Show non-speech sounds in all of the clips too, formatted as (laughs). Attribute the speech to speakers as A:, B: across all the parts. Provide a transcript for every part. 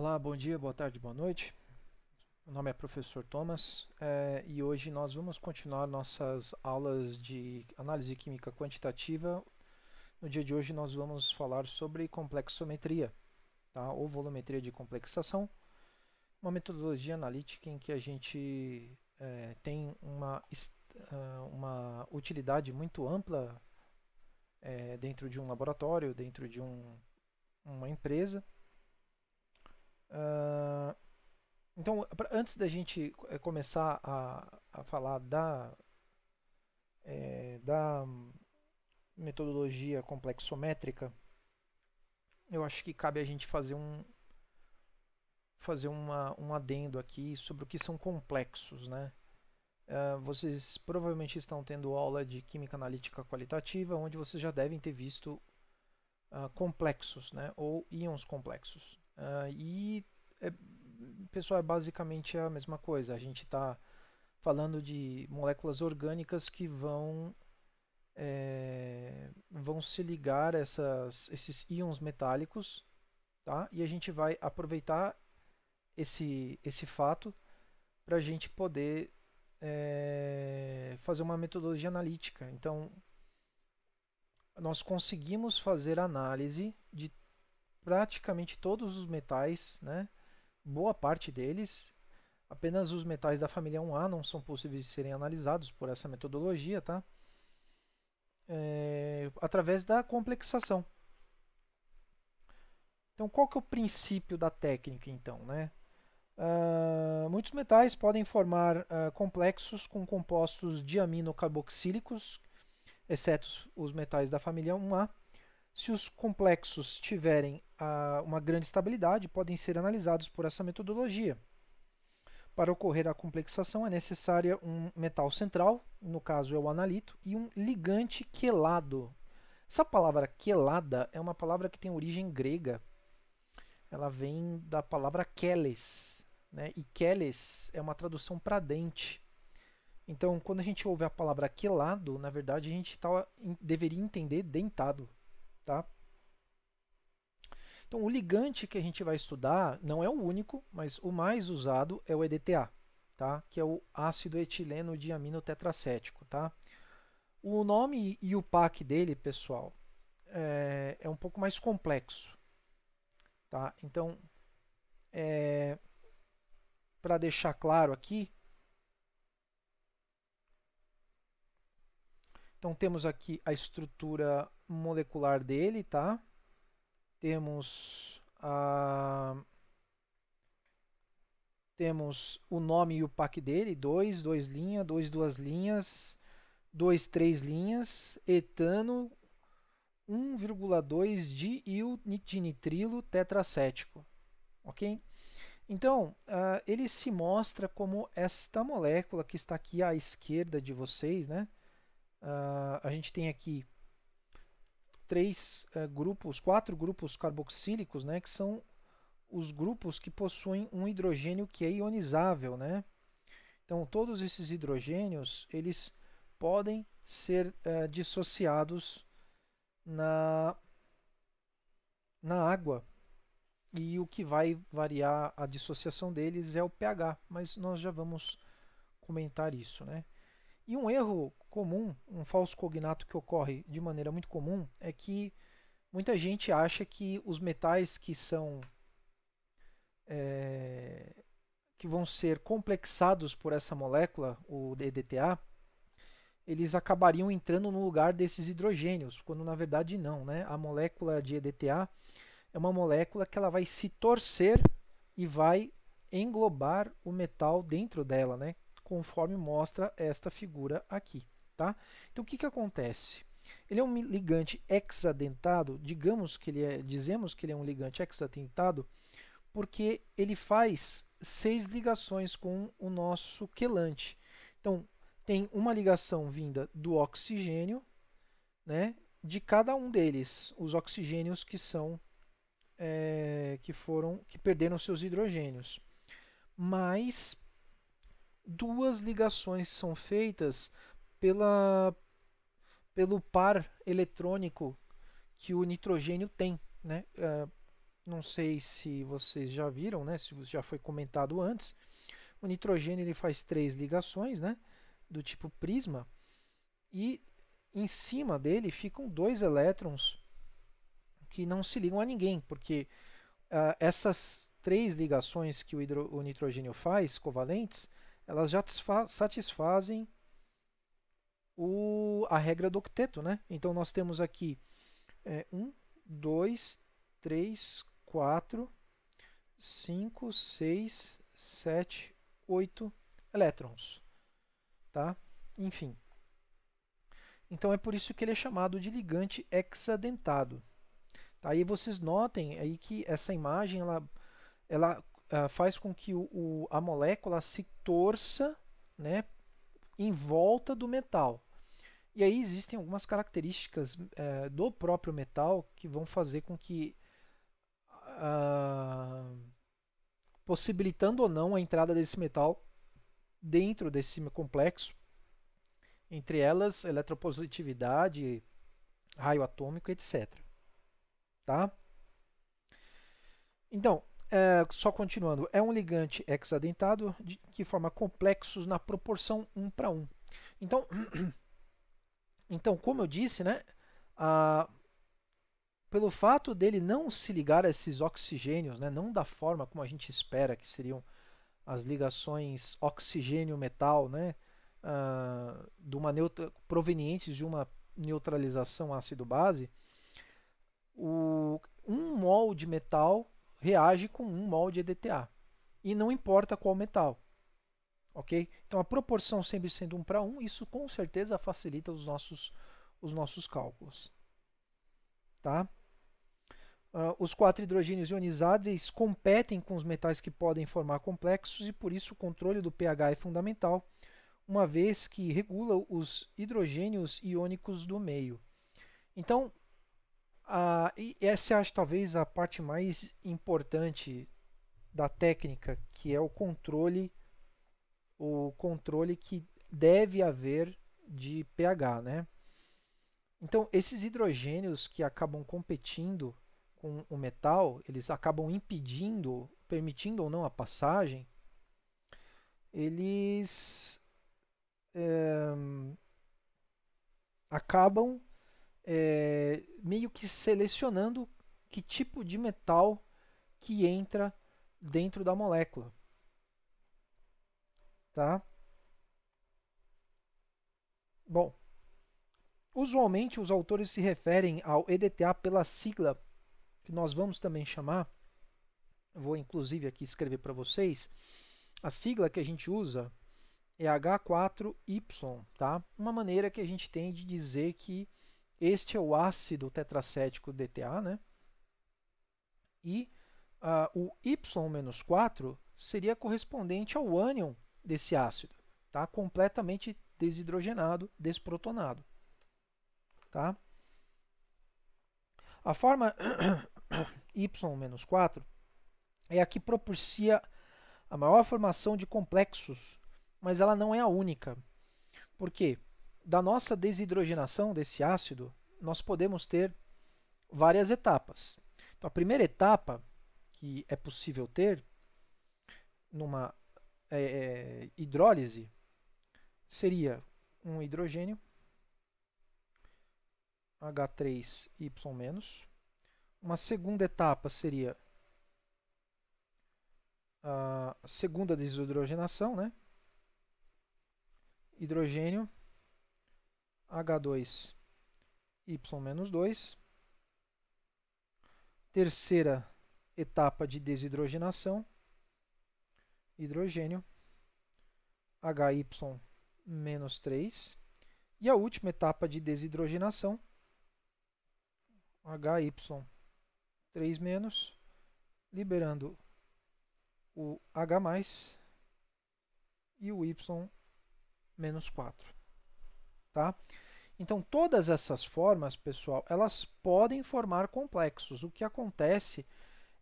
A: Olá, bom dia, boa tarde, boa noite. Meu nome é professor Thomas é, e hoje nós vamos continuar nossas aulas de análise química quantitativa. No dia de hoje nós vamos falar sobre complexometria, tá? ou volumetria de complexação, uma metodologia analítica em que a gente é, tem uma, é, uma utilidade muito ampla dentro de um laboratório, dentro de um, uma empresa Uh, então, pra, antes da gente eh, começar a, a falar da, é, da metodologia complexométrica, eu acho que cabe a gente fazer um fazer uma, um adendo aqui sobre o que são complexos, né? Uh, vocês provavelmente estão tendo aula de química analítica qualitativa, onde vocês já devem ter visto uh, complexos, né? Ou íons complexos. Uh, e, é, pessoal, é basicamente a mesma coisa. A gente está falando de moléculas orgânicas que vão, é, vão se ligar essas, esses íons metálicos, tá? e a gente vai aproveitar esse, esse fato para a gente poder é, fazer uma metodologia analítica. Então, nós conseguimos fazer análise de praticamente todos os metais, né? boa parte deles. Apenas os metais da família 1A não são possíveis de serem analisados por essa metodologia, tá? É, através da complexação. Então, qual que é o princípio da técnica, então, né? Uh, muitos metais podem formar uh, complexos com compostos diaminocarboxílicos, exceto os metais da família 1A, se os complexos tiverem ah, uma grande estabilidade, podem ser analisados por essa metodologia. Para ocorrer a complexação é necessária um metal central, no caso é o analito, e um ligante quelado. Essa palavra quelada é uma palavra que tem origem grega. Ela vem da palavra keles, né? e keles é uma tradução para dente. Então, quando a gente ouve a palavra quelado, na verdade a gente tá, deveria entender dentado. Tá? Então, o ligante que a gente vai estudar não é o único, mas o mais usado é o EDTA, tá? que é o ácido etileno diamino tetracético. Tá? O nome e o PAC dele, pessoal, é, é um pouco mais complexo. Tá? Então, é, para deixar claro aqui, Então temos aqui a estrutura molecular dele, tá? Temos a temos o nome e o pack dele, 2, 2 linhas, 2 2 linhas, 2 3 linhas, etano 1,2 de il de nitrilo tetracético, OK? Então, uh, ele se mostra como esta molécula que está aqui à esquerda de vocês, né? Uh, a gente tem aqui três uh, grupos, quatro grupos carboxílicos, né, que são os grupos que possuem um hidrogênio que é ionizável, né? Então todos esses hidrogênios eles podem ser uh, dissociados na na água e o que vai variar a dissociação deles é o pH, mas nós já vamos comentar isso, né? E um erro comum, um falso cognato que ocorre de maneira muito comum, é que muita gente acha que os metais que são é, que vão ser complexados por essa molécula, o DDTA, eles acabariam entrando no lugar desses hidrogênios, quando na verdade não, né? A molécula de EDTA é uma molécula que ela vai se torcer e vai englobar o metal dentro dela, né? conforme mostra esta figura aqui. Tá? Então o que, que acontece? Ele é um ligante hexadentado, digamos que ele é, dizemos que ele é um ligante hexadentado, porque ele faz seis ligações com o nosso quelante. Então, tem uma ligação vinda do oxigênio, né, de cada um deles, os oxigênios que são é, que foram que perderam seus hidrogênios, mas duas ligações são feitas pela, pelo par eletrônico que o nitrogênio tem. Né? Uh, não sei se vocês já viram, né? se já foi comentado antes, o nitrogênio ele faz três ligações né? do tipo prisma e em cima dele ficam dois elétrons que não se ligam a ninguém, porque uh, essas três ligações que o, hidro, o nitrogênio faz, covalentes, elas já satisfazem o, a regra do octeto, né? Então nós temos aqui 1, 2, 3, 4, 5, 6, 7, 8 elétrons, tá? Enfim. Então é por isso que ele é chamado de ligante hexadentado. Tá? Aí tá? vocês notem aí que essa imagem ela, ela ah, faz com que o, o, a molécula se torça né, em volta do metal. E aí existem algumas características eh, do próprio metal que vão fazer com que, uh, possibilitando ou não a entrada desse metal dentro desse complexo, entre elas eletropositividade, raio atômico, etc. Tá? Então, é, só continuando, é um ligante hexadentado de, que forma complexos na proporção 1 para 1. Então, (clears throat) então, como eu disse, né, a, pelo fato dele não se ligar a esses oxigênios, né, não da forma como a gente espera que seriam as ligações oxigênio-metal, né, ah, de uma provenientes de uma neutralização ácido-base, um mol de metal reage com um molde EDTA. E não importa qual metal. Ok? Então a proporção sempre sendo 1 para 1, isso com certeza facilita os nossos, os nossos cálculos. Tá? Uh, os quatro hidrogênios ionizáveis competem com os metais que podem formar complexos e por isso o controle do pH é fundamental, uma vez que regula os hidrogênios iônicos do meio. Então, ah, e essa acho talvez a parte mais importante da técnica, que é o controle, o controle que deve haver de pH, né? Então, esses hidrogênios que acabam competindo com o metal, eles acabam impedindo, permitindo ou não a passagem, eles é, acabam é, meio que selecionando que tipo de metal que entra dentro da molécula. Tá? Bom, usualmente os autores se referem ao EDTA pela sigla que nós vamos também chamar. Vou inclusive aqui escrever para vocês. A sigla que a gente usa é H4Y, tá? Uma maneira que a gente tem de dizer que este é o ácido tetracético DTA, né? E uh, o Y-4 seria correspondente ao ânion desse ácido, tá? completamente desidrogenado, desprotonado. Tá? A forma (coughs) Y-4 é a que propicia a maior formação de complexos, mas ela não é a única. Por quê? da nossa desidrogenação desse ácido, nós podemos ter várias etapas. Então, a primeira etapa que é possível ter numa é, é hidrólise seria um hidrogênio H3Y-. Uma segunda etapa seria a segunda desidrogenação, né? Hidrogênio H2, Y menos 2. Terceira etapa de desidrogenação, hidrogênio, HY menos 3. E a última etapa de desidrogenação, HY 3 menos, liberando o H+, e o Y menos 4. Tá? Então, todas essas formas, pessoal, elas podem formar complexos. O que acontece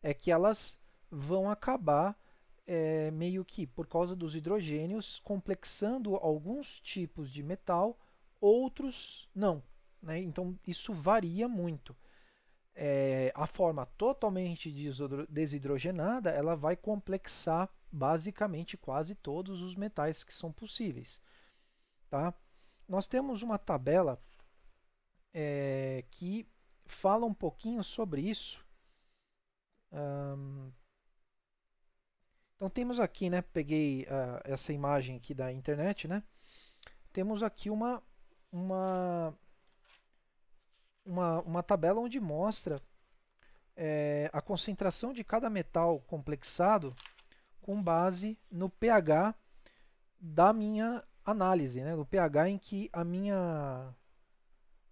A: é que elas vão acabar é, meio que, por causa dos hidrogênios, complexando alguns tipos de metal, outros não. Né? Então, isso varia muito. É, a forma totalmente desidrogenada, ela vai complexar basicamente quase todos os metais que são possíveis. Tá? Nós temos uma tabela é, que fala um pouquinho sobre isso. então temos aqui, né? Peguei uh, essa imagem aqui da internet, né? Temos aqui uma uma uma, uma tabela onde mostra é, a concentração de cada metal complexado com base no pH da minha análise, né, do pH em que a minha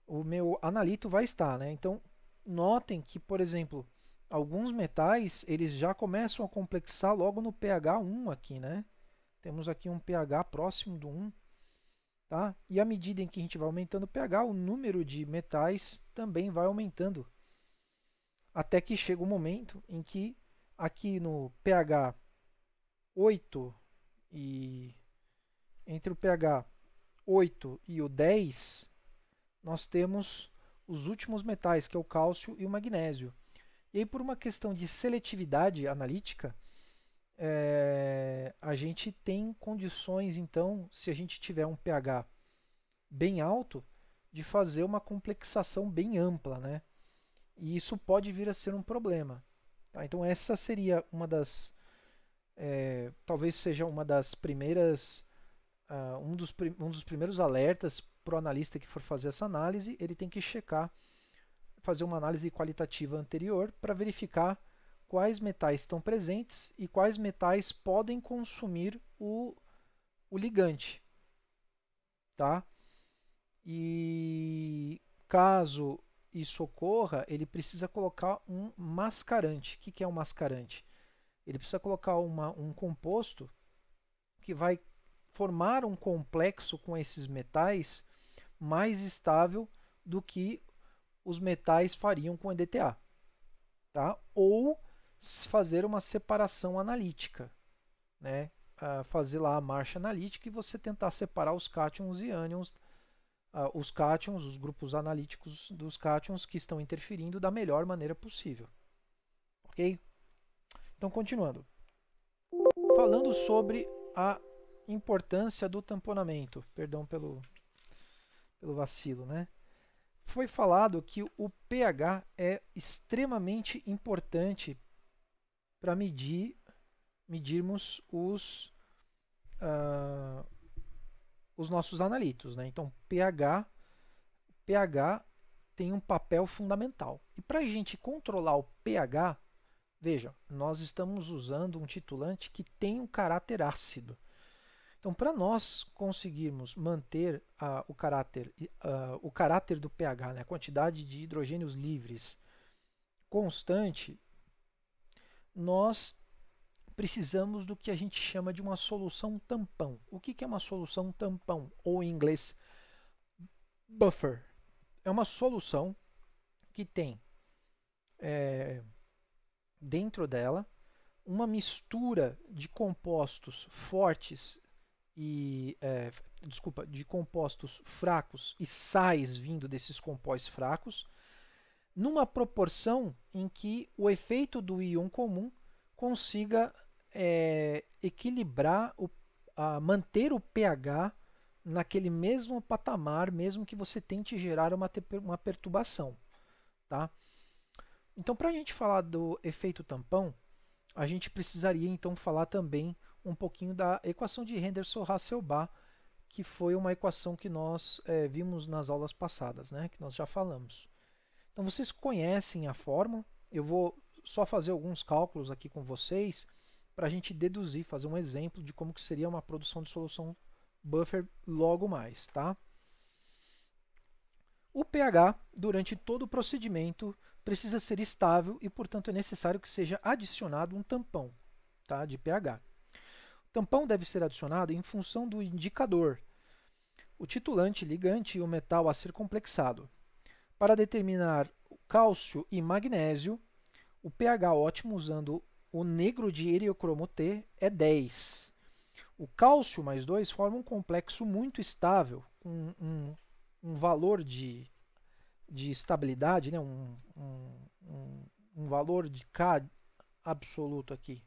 A: o meu analito vai estar, né? Então, notem que, por exemplo, alguns metais, eles já começam a complexar logo no pH 1 aqui, né? Temos aqui um pH próximo do 1, tá? E à medida em que a gente vai aumentando o pH, o número de metais também vai aumentando. Até que chega o um momento em que aqui no pH 8 e entre o pH 8 e o 10, nós temos os últimos metais, que é o cálcio e o magnésio. E aí, por uma questão de seletividade analítica, é, a gente tem condições, então, se a gente tiver um pH bem alto, de fazer uma complexação bem ampla, né? E isso pode vir a ser um problema. Tá? Então, essa seria uma das. É, talvez seja uma das primeiras uh, um, dos um dos primeiros alertas para o analista que for fazer essa análise, ele tem que checar, fazer uma análise qualitativa anterior para verificar quais metais estão presentes e quais metais podem consumir o, o ligante. Tá? E caso isso ocorra, ele precisa colocar um mascarante. O que, que é um mascarante? Ele precisa colocar uma, um composto que vai formar um complexo com esses metais mais estável do que os metais fariam com EDTA. Tá? Ou fazer uma separação analítica, né? Uh, fazer lá a marcha analítica e você tentar separar os cátions e ânions, uh, os cátions, os grupos analíticos dos cátions que estão interferindo da melhor maneira possível. Ok? Então, continuando. Falando sobre a Importância do tamponamento. Perdão pelo, pelo vacilo, né? Foi falado que o pH é extremamente importante para medir, medirmos os, uh, os nossos analitos. Né? Então, pH, pH tem um papel fundamental. E para a gente controlar o pH, veja, nós estamos usando um titulante que tem um caráter ácido. Então, para nós conseguirmos manter uh, o, caráter, uh, o caráter do pH, né, a quantidade de hidrogênios livres constante, nós precisamos do que a gente chama de uma solução tampão. O que, que é uma solução tampão? Ou em inglês, buffer. É uma solução que tem é, dentro dela uma mistura de compostos fortes e é, desculpa, de compostos fracos e sais vindo desses compós fracos, numa proporção em que o efeito do íon comum consiga é, equilibrar, o, a, manter o pH naquele mesmo patamar, mesmo que você tente gerar uma, uma perturbação. Tá? Então, para a gente falar do efeito tampão, a gente precisaria então falar também um pouquinho da equação de Henderson-Hasselbalch, que foi uma equação que nós é, vimos nas aulas passadas, né, que nós já falamos. Então vocês conhecem a fórmula, eu vou só fazer alguns cálculos aqui com vocês para a gente deduzir, fazer um exemplo de como que seria uma produção de solução buffer logo mais. Tá? O pH, durante todo o procedimento, precisa ser estável e, portanto, é necessário que seja adicionado um tampão tá, de pH. Tampão então, deve ser adicionado em função do indicador, o titulante, ligante e o metal a ser complexado. Para determinar o cálcio e magnésio, o pH ótimo usando o negro de eriocromo T é 10. O cálcio mais 2 forma um complexo muito estável, com um, um valor de, de estabilidade, né? um, um, um valor de K absoluto aqui,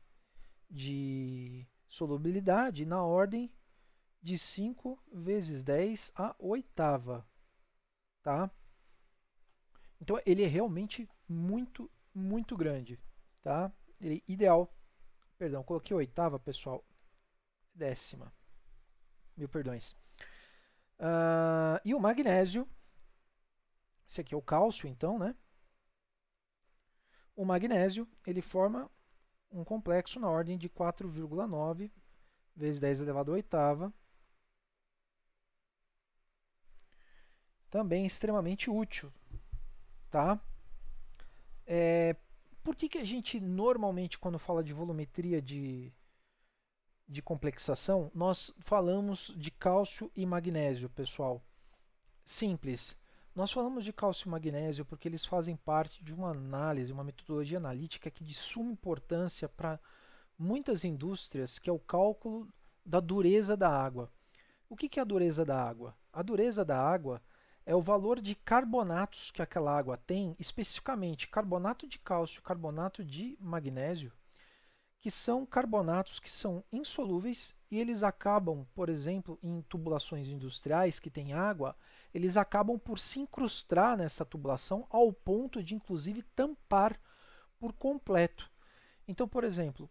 A: de solubilidade na ordem de 5 vezes 10 a oitava. Tá? Então ele é realmente muito, muito grande. Tá? Ele é ideal. Perdão, coloquei oitava, pessoal. Décima. Mil perdões. Uh, e o magnésio. Esse aqui é o cálcio, então, né? O magnésio, ele forma um complexo na ordem de 4,9 vezes 10 elevado à oitava. Também extremamente útil. Tá? É, por que, que a gente normalmente, quando fala de volumetria de, de complexação, nós falamos de cálcio e magnésio, pessoal? Simples. Nós falamos de cálcio e magnésio porque eles fazem parte de uma análise, uma metodologia analítica que de suma importância para muitas indústrias, que é o cálculo da dureza da água. O que é a dureza da água? A dureza da água é o valor de carbonatos que aquela água tem, especificamente carbonato de cálcio e carbonato de magnésio, que são carbonatos que são insolúveis e eles acabam, por exemplo, em tubulações industriais que têm água, eles acabam por se incrustar nessa tubulação ao ponto de, inclusive, tampar por completo. Então, por exemplo,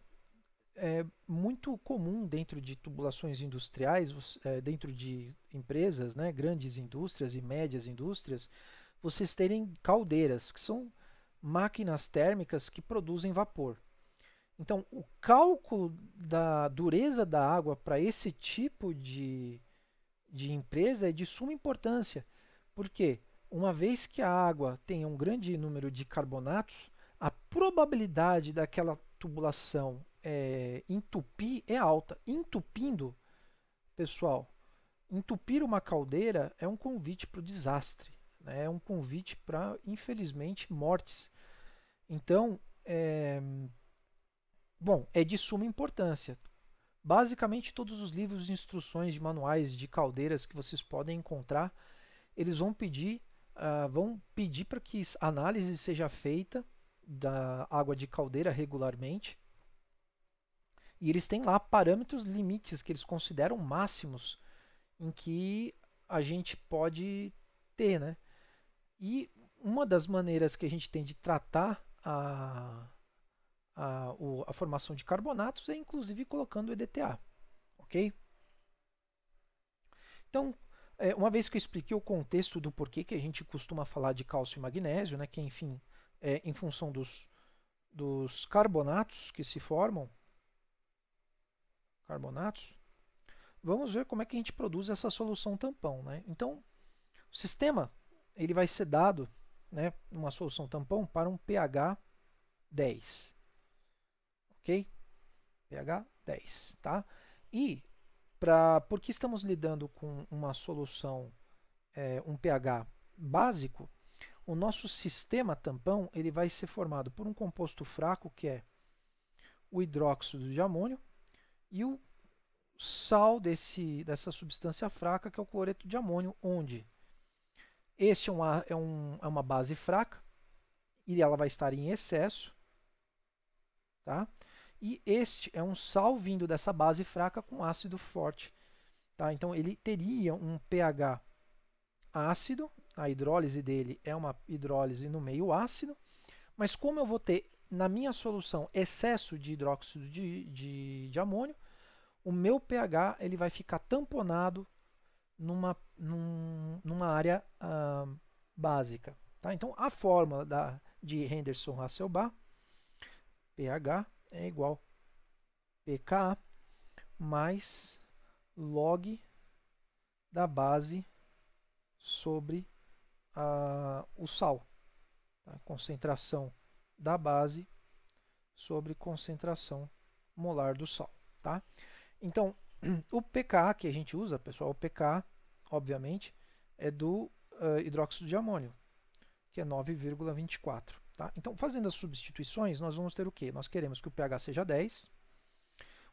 A: é muito comum dentro de tubulações industriais, é, dentro de empresas, né, grandes indústrias e médias indústrias, vocês terem caldeiras, que são máquinas térmicas que produzem vapor. Então, o cálculo da dureza da água para esse tipo de de empresa é de suma importância, porque uma vez que a água tenha um grande número de carbonatos, a probabilidade daquela tubulação é, entupir é alta. Entupindo, pessoal, entupir uma caldeira é um convite para o desastre, né? é um convite para, infelizmente, mortes. Então, é, bom, é de suma importância basicamente todos os livros de instruções de manuais de caldeiras que vocês podem encontrar, eles vão pedir uh, vão pedir para que análise seja feita da água de caldeira regularmente. E eles têm lá parâmetros limites que eles consideram máximos em que a gente pode ter, né? E uma das maneiras que a gente tem de tratar a, a, o, a formação de carbonatos e inclusive colocando EDTA. Ok? Então, é, uma vez que eu expliquei o contexto do porquê que a gente costuma falar de cálcio e magnésio, né, que enfim, é em função dos, dos carbonatos que se formam, carbonatos, vamos ver como é que a gente produz essa solução tampão. Né? Então, o sistema ele vai ser dado, né, uma solução tampão, para um pH 10 ok? pH 10, tá? E pra, porque estamos lidando com uma solução, é, um pH básico, o nosso sistema tampão ele vai ser formado por um composto fraco que é o hidróxido de amônio e o sal desse, dessa substância fraca que é o cloreto de amônio, onde este é, um, é, um, é uma base fraca e ela vai estar em excesso, tá? E este é um sal vindo dessa base fraca com ácido forte. Tá? Então ele teria um pH ácido, a hidrólise dele é uma hidrólise no meio ácido, mas como eu vou ter na minha solução excesso de hidróxido de, de, de amônio, o meu pH ele vai ficar tamponado numa, num, numa área ah, básica. Tá? Então a fórmula da, de Henderson-Hasselbalch, pH, é igual pKa mais log da base sobre a, o sal. Tá? Concentração da base sobre concentração molar do sal. Tá? Então, (clears throat) o pKa que a gente usa, pessoal, o pKa, obviamente, é do uh, hidróxido de amônio, que é 9,24. Tá? Então, fazendo as substituições, nós vamos ter o quê? Nós queremos que o pH seja 10,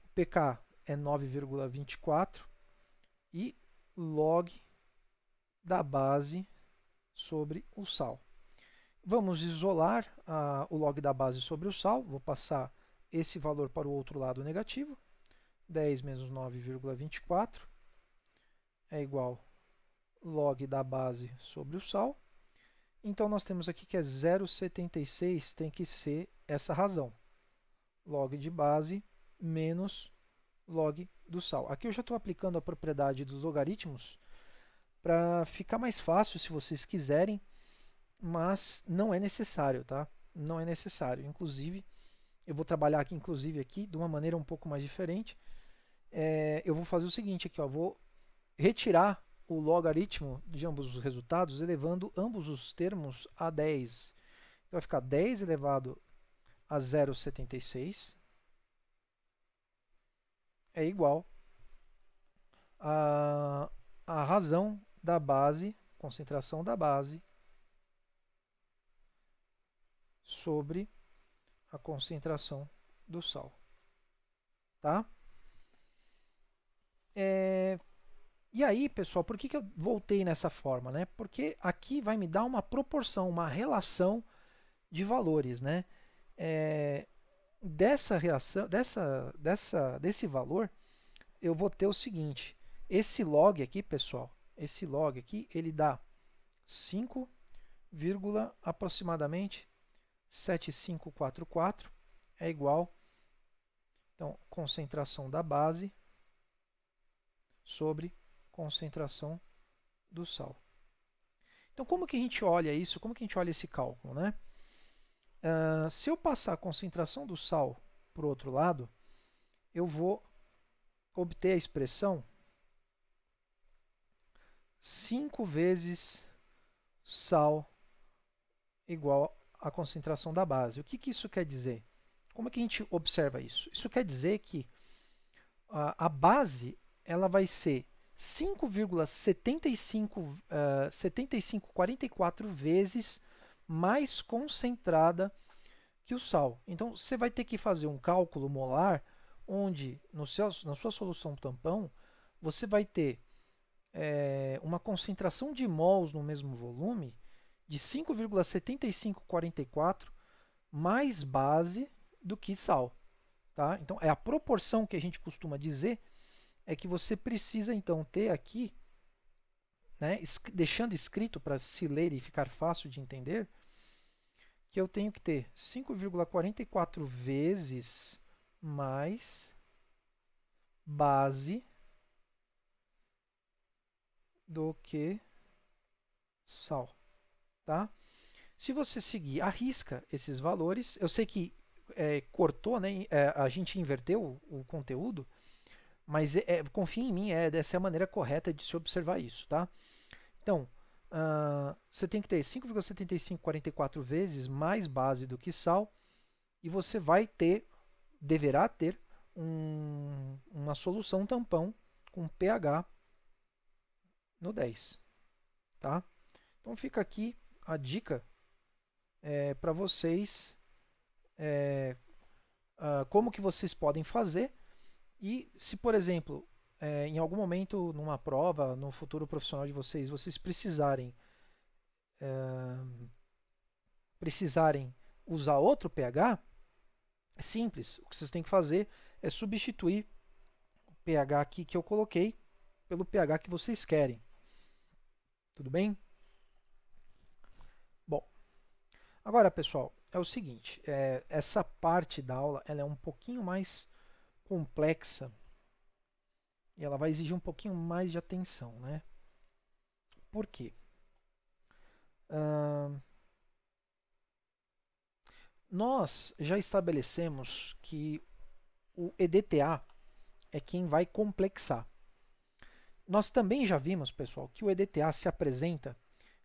A: o pK é 9,24 e log da base sobre o sal. Vamos isolar ah, o log da base sobre o sal, vou passar esse valor para o outro lado negativo, 10 menos 9,24 é igual log da base sobre o sal, então nós temos aqui que é 0,76 tem que ser essa razão. Log de base menos log do sal. Aqui eu já estou aplicando a propriedade dos logaritmos para ficar mais fácil se vocês quiserem, mas não é necessário, tá? Não é necessário. Inclusive, eu vou trabalhar aqui, inclusive aqui, de uma maneira um pouco mais diferente. É, eu vou fazer o seguinte aqui, ó, vou retirar o logaritmo de ambos os resultados, elevando ambos os termos a 10. Então vai ficar 10 elevado a 0,76 é igual a, a razão da base, concentração da base, sobre a concentração do sal. Tá? É, e aí, pessoal, por que, que eu voltei nessa forma? Né? Porque aqui vai me dar uma proporção, uma relação de valores. Né? É, dessa reação, dessa, dessa, desse valor, eu vou ter o seguinte. Esse log aqui, pessoal, esse log aqui, ele dá 5, aproximadamente 7544 é igual então concentração da base sobre concentração do sal. Então, como que a gente olha isso? Como que a gente olha esse cálculo? Né? Uh, se eu passar a concentração do sal para o outro lado, eu vou obter a expressão 5 vezes sal igual à concentração da base. O que, que isso quer dizer? Como que a gente observa isso? Isso quer dizer que a, a base ela vai ser 5,75 uh, 75, vezes mais concentrada que o sal. Então você vai ter que fazer um cálculo molar onde no seu, na sua solução tampão você vai ter é, uma concentração de mols no mesmo volume de 5,7544 mais base do que sal. Tá? Então é a proporção que a gente costuma dizer é que você precisa então ter aqui, né, deixando escrito para se ler e ficar fácil de entender, que eu tenho que ter 5,44 vezes mais base do que sal. Tá? Se você seguir à risca esses valores, eu sei que é, cortou, né, é, a gente inverteu o, o conteúdo, mas é, é, confia em mim, é, essa é a maneira correta de se observar isso, tá? Então, uh, você tem que ter 5,7544 vezes mais base do que sal e você vai ter, deverá ter, um, uma solução tampão com pH no 10, tá? Então fica aqui a dica é, para vocês é, uh, como que vocês podem fazer e se, por exemplo, é, em algum momento, numa prova, no futuro profissional de vocês, vocês precisarem é, precisarem usar outro pH, é simples. O que vocês têm que fazer é substituir o pH aqui que eu coloquei pelo pH que vocês querem. Tudo bem? Bom, agora pessoal, é o seguinte, é, essa parte da aula ela é um pouquinho mais complexa e ela vai exigir um pouquinho mais de atenção, né? Por quê? Uh, nós já estabelecemos que o EDTA é quem vai complexar. Nós também já vimos, pessoal, que o EDTA se apresenta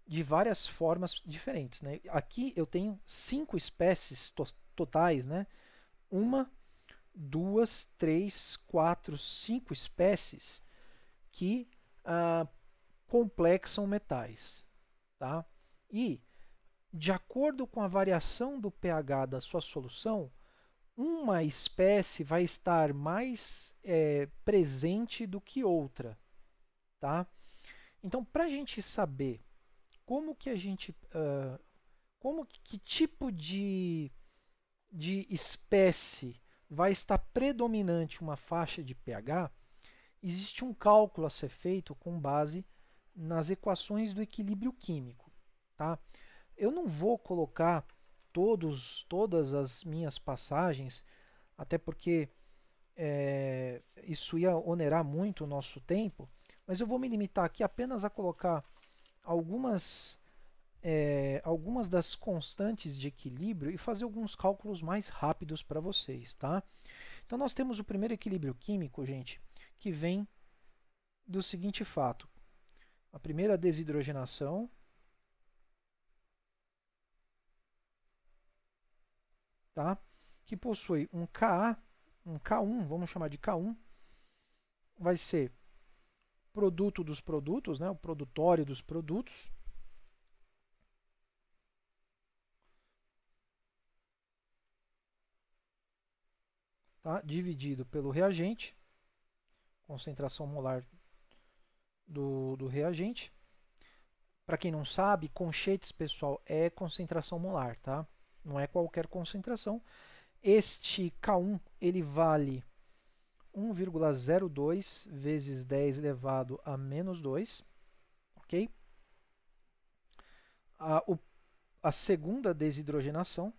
A: de várias formas diferentes. Né? Aqui eu tenho cinco espécies to totais, né? uma duas, três, quatro, cinco espécies que ah, complexam metais. Tá? E, de acordo com a variação do pH da sua solução, uma espécie vai estar mais é, presente do que outra. Tá? Então, para a gente saber como que a gente. Uh, como que, que tipo de, de espécie vai estar predominante uma faixa de pH, existe um cálculo a ser feito com base nas equações do equilíbrio químico. Tá? Eu não vou colocar todos, todas as minhas passagens, até porque é, isso ia onerar muito o nosso tempo, mas eu vou me limitar aqui apenas a colocar algumas é, algumas das constantes de equilíbrio e fazer alguns cálculos mais rápidos para vocês, tá? Então nós temos o primeiro equilíbrio químico, gente, que vem do seguinte fato: a primeira desidrogenação tá? Que possui um Ka, um K1, vamos chamar de K1, vai ser produto dos produtos, né? O produtório dos produtos tá? dividido pelo reagente, concentração molar do, do reagente. Para quem não sabe, conchetes, pessoal, é concentração molar, tá? Não é qualquer concentração. Este K1, ele vale 1,02 vezes 10 elevado a menos 2, ok? A, o, a segunda desidrogenação,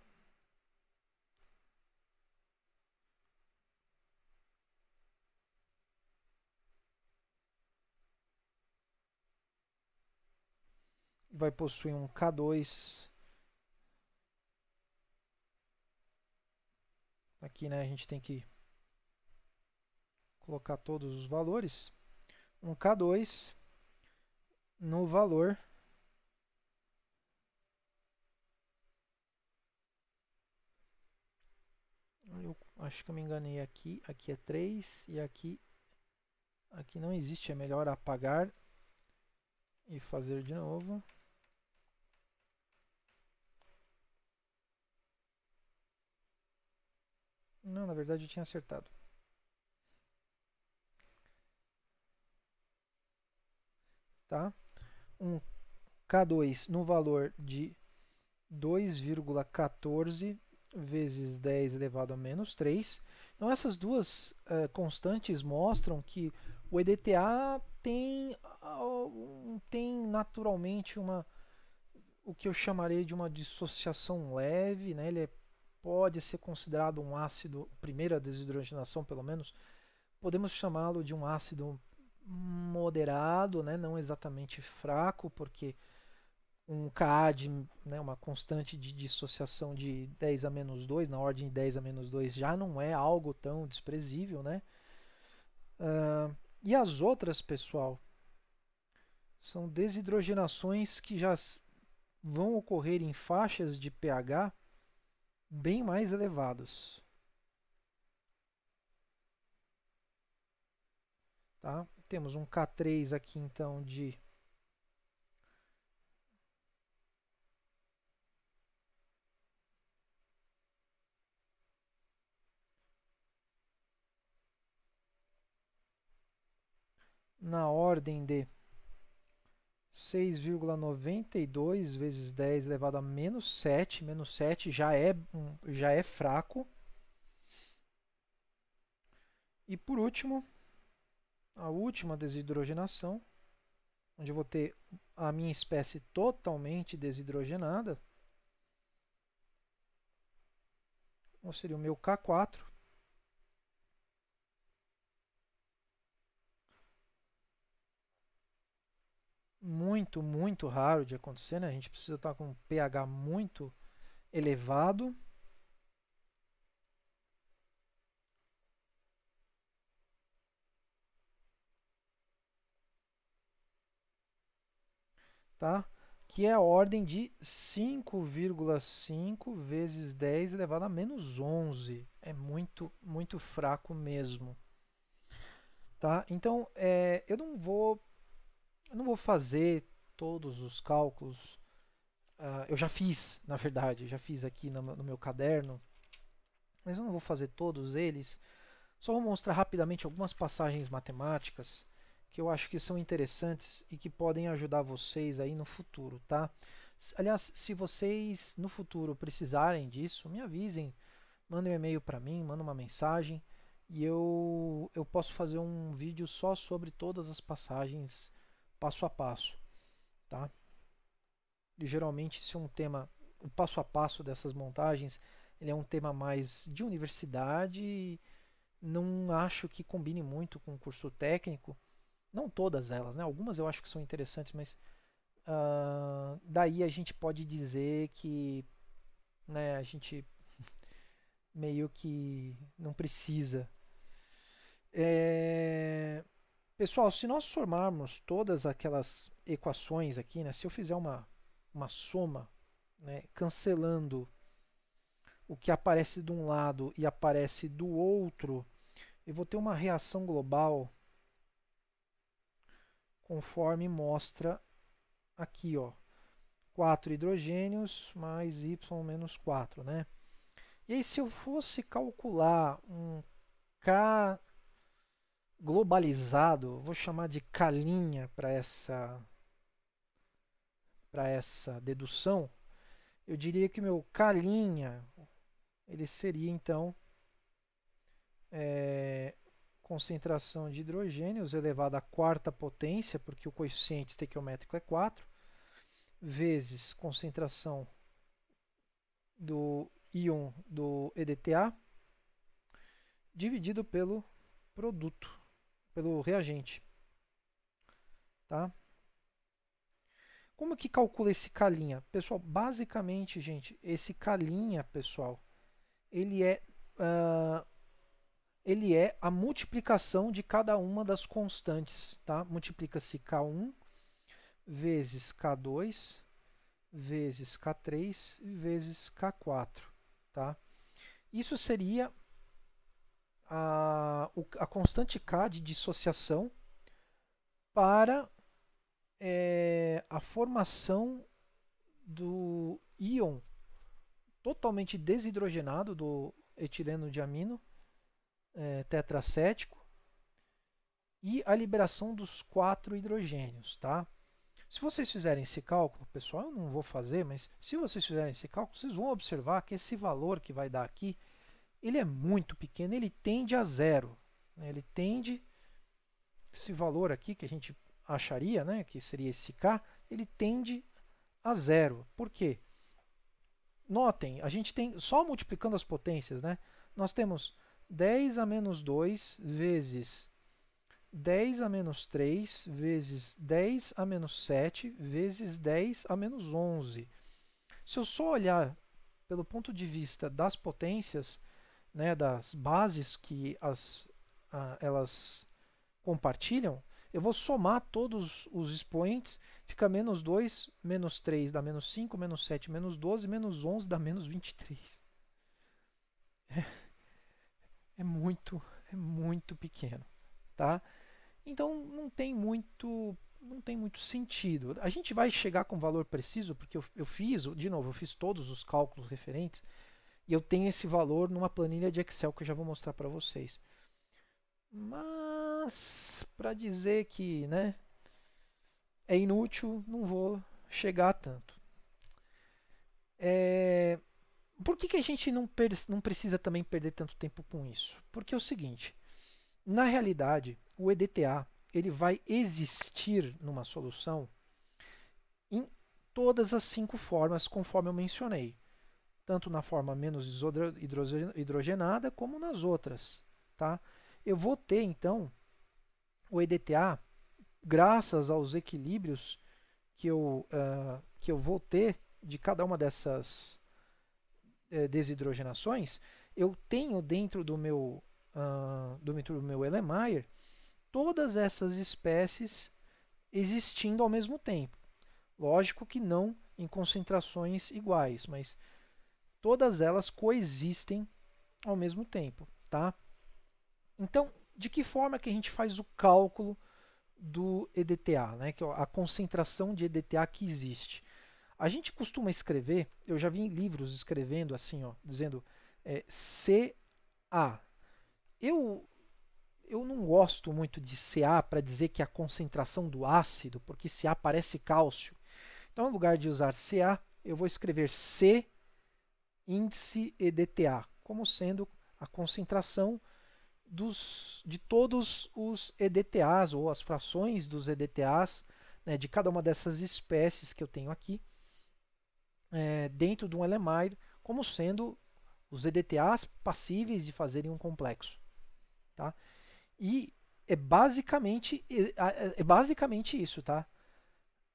A: vai possuir um K2. Aqui né, a gente tem que colocar todos os valores. Um K2 no valor Eu acho que eu me enganei aqui. Aqui é 3 e aqui aqui não existe. É melhor apagar e fazer de novo. Não, na verdade eu tinha acertado. Tá? Um K2 no valor de 2,14 vezes 10 elevado a menos 3. Então essas duas uh, constantes mostram que o EDTA tem, ah, tem naturalmente uma o que eu chamaria de uma dissociação leve, né? ele é pode ser considerado um ácido, primeira desidrogenação pelo menos, podemos chamá-lo de um ácido moderado, né? não exatamente fraco, porque um CAD, né, uma constante de dissociação de 10 a menos 2, na ordem de 10 a menos 2, já não é algo tão desprezível. Né? Uh, e as outras, pessoal, são desidrogenações que já vão ocorrer em faixas de pH bem mais elevados. Tá? Temos um K3 aqui então de na ordem de 6,92 vezes 10 elevado a menos 7. Menos 7 já é, já é fraco. E por último, a última desidrogenação, onde eu vou ter a minha espécie totalmente desidrogenada, seria o meu K4, muito, muito raro de acontecer, né? A gente precisa estar com um pH muito elevado. Tá? Que é a ordem de 5,5 vezes 10 elevado a menos 11. É muito, muito fraco mesmo. Tá? Então, é, eu não vou eu não vou fazer todos os cálculos. Uh, eu já fiz, na verdade, já fiz aqui no, no meu caderno. Mas eu não vou fazer todos eles. Só vou mostrar rapidamente algumas passagens matemáticas que eu acho que são interessantes e que podem ajudar vocês aí no futuro, tá? Aliás, se vocês no futuro precisarem disso, me avisem, mandem um e-mail para mim, mandem uma mensagem e eu, eu posso fazer um vídeo só sobre todas as passagens passo a passo, tá? E geralmente se é um tema, o passo a passo dessas montagens, ele é um tema mais de universidade, não acho que combine muito com o curso técnico, não todas elas, né? Algumas eu acho que são interessantes, mas uh, daí a gente pode dizer que, né? A gente (laughs) meio que não precisa. É... Pessoal, se nós formarmos todas aquelas equações aqui, né, se eu fizer uma, uma soma, né, cancelando o que aparece de um lado e aparece do outro, eu vou ter uma reação global conforme mostra aqui, ó. 4 hidrogênios mais Y menos 4, né? E aí se eu fosse calcular um K globalizado, vou chamar de calinha para essa para essa dedução, eu diria que meu calinha ele seria então é, concentração de hidrogênios elevada à quarta potência, porque o coeficiente estequiométrico é 4, vezes concentração do íon do EDTA dividido pelo produto pelo reagente. Tá? Como que calcula esse calinha? Pessoal, basicamente, gente, esse calinha, pessoal, ele é, uh, ele é a multiplicação de cada uma das constantes. Tá? Multiplica-se K1 vezes K2 vezes K3 vezes K4. Tá? Isso seria a, a constante K de dissociação para é, a formação do íon totalmente desidrogenado do etileno de amino é, tetracético e a liberação dos quatro hidrogênios, tá? Se vocês fizerem esse cálculo, pessoal, eu não vou fazer, mas se vocês fizerem esse cálculo, vocês vão observar que esse valor que vai dar aqui ele é muito pequeno, ele tende a zero. Né? Ele tende, esse valor aqui que a gente acharia, né, que seria esse K, ele tende a zero. Por quê? Notem, a gente tem, só multiplicando as potências, né, nós temos 10 a menos 2 vezes 10 a menos 3 vezes 10 a menos 7 vezes 10 a menos 11. Se eu só olhar pelo ponto de vista das potências, né, das bases que as, ah, elas compartilham, eu vou somar todos os expoentes, fica menos 2, menos 3 dá menos 5, menos 7, menos 12, menos 11 dá menos 23. É, (laughs) é muito, é muito pequeno, tá? Então não tem muito, não tem muito sentido. A gente vai chegar com o valor preciso, porque eu, eu fiz, de novo, eu fiz todos os cálculos referentes, e eu tenho esse valor numa planilha de Excel que eu já vou mostrar para vocês. Mas para dizer que, né, é inútil, não vou chegar a tanto. É... Por que, que a gente não, não precisa também perder tanto tempo com isso? Porque é o seguinte, na realidade, o EDTA ele vai existir numa solução em todas as cinco formas, conforme eu mencionei tanto na forma menos hidrogenada como nas outras. Tá? Eu vou ter, então, o EDTA, graças aos equilíbrios que eu, uh, que eu vou ter de cada uma dessas uh, desidrogenações, eu tenho dentro do meu, uh, ah, do, do meu Erlenmeyer todas essas espécies existindo ao mesmo tempo. Lógico que não em concentrações iguais, mas todas elas coexistem ao mesmo tempo, tá? Então, de que forma que a gente faz o cálculo do EDTA, né? Que é a concentração de EDTA que existe. A gente costuma escrever, eu já vi em livros escrevendo assim, ó, dizendo é, CA. Eu eu não gosto muito de CA para dizer que é a concentração do ácido, porque CA parece cálcio. Então, em lugar de usar CA, eu vou escrever C índice EDTA, como sendo a concentração dos, de todos os EDTAs ou as frações dos EDTAs né, de cada uma dessas espécies que eu tenho aqui é, dentro de um LMI, como sendo os EDTAs passíveis de fazerem um complexo. Tá? E é basicamente, é, é basicamente isso. Tá?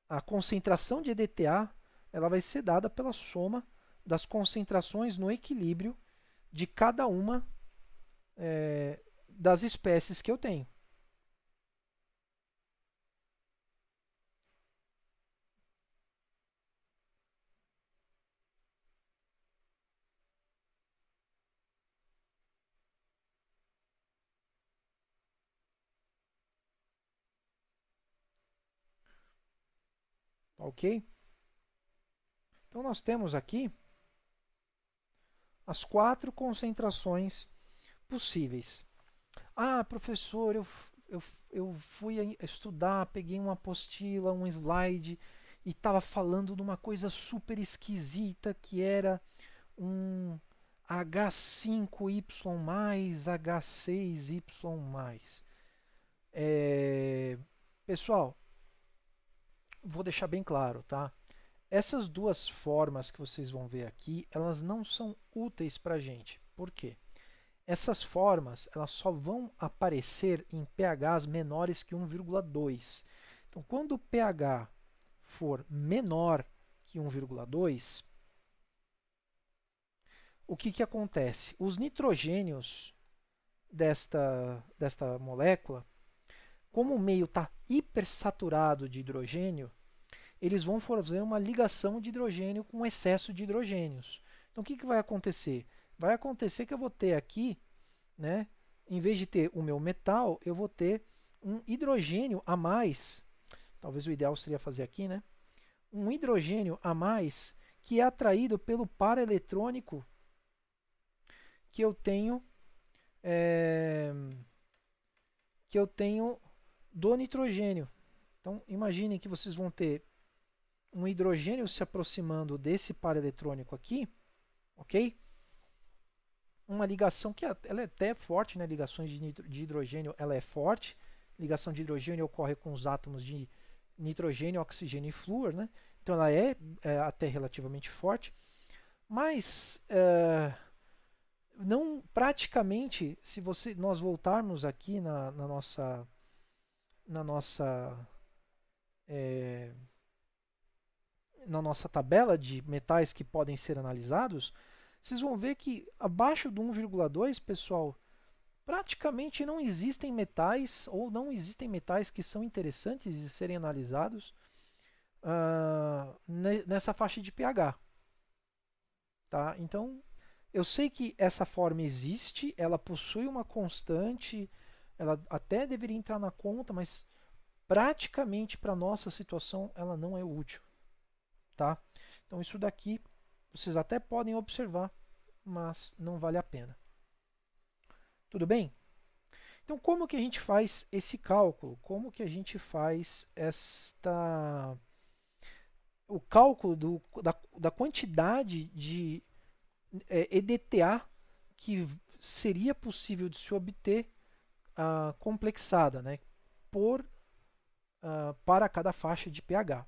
A: A concentração de EDTA ela vai ser dada pela soma das concentrações no equilíbrio de cada uma é, das espécies que eu tenho. ok? Então nós temos aqui as quatro concentrações possíveis. Ah, professor, eu, eu, eu fui estudar, peguei uma apostila, um slide e estava falando de uma coisa super esquisita que era um H5Y, H6Y. É, pessoal, vou deixar bem claro, tá? Essas duas formas que vocês vão ver aqui, elas não são úteis para a gente. Por quê? Essas formas elas só vão aparecer em pHs menores que 1,2. Então, quando o pH for menor que 1,2, o que, que acontece? Os nitrogênios desta, desta molécula, como o meio está hipersaturado de hidrogênio, eles vão fazer uma ligação de hidrogênio com excesso de hidrogênios. Então o que, que vai acontecer? Vai acontecer que eu vou ter aqui, né, em vez de ter o meu metal, eu vou ter um hidrogênio a mais. Talvez o ideal seria fazer aqui, né? Um hidrogênio a mais que é atraído pelo par eletrônico que eu tenho é, que eu tenho do nitrogênio. Então imaginem que vocês vão ter um hidrogênio se aproximando desse par eletrônico aqui, ok? Uma ligação que é ela é até forte, né? Ligações de hidrogênio ela é forte. Ligação de hidrogênio ocorre com os átomos de nitrogênio, oxigênio e flúor, né? Então ela é, é até relativamente forte, mas é, não praticamente, se você nós voltarmos aqui na, na nossa na nossa é, na nossa tabela de metais que podem ser analisados, vocês vão ver que abaixo do 1,2, pessoal, praticamente não existem metais ou não existem metais que são interessantes de serem analisados uh, nessa faixa de pH. Tá? Então, eu sei que essa forma existe, ela possui uma constante, ela até deveria entrar na conta, mas praticamente para nossa situação ela não é útil tá? Então isso daqui vocês até podem observar, mas não vale a pena. Tudo bem? Então como que a gente faz esse cálculo? Como que a gente faz esta o cálculo do, da, da quantidade de é, EDTA que seria possível de se obter uh, complexada, né? Por, ah, para cada faixa de pH.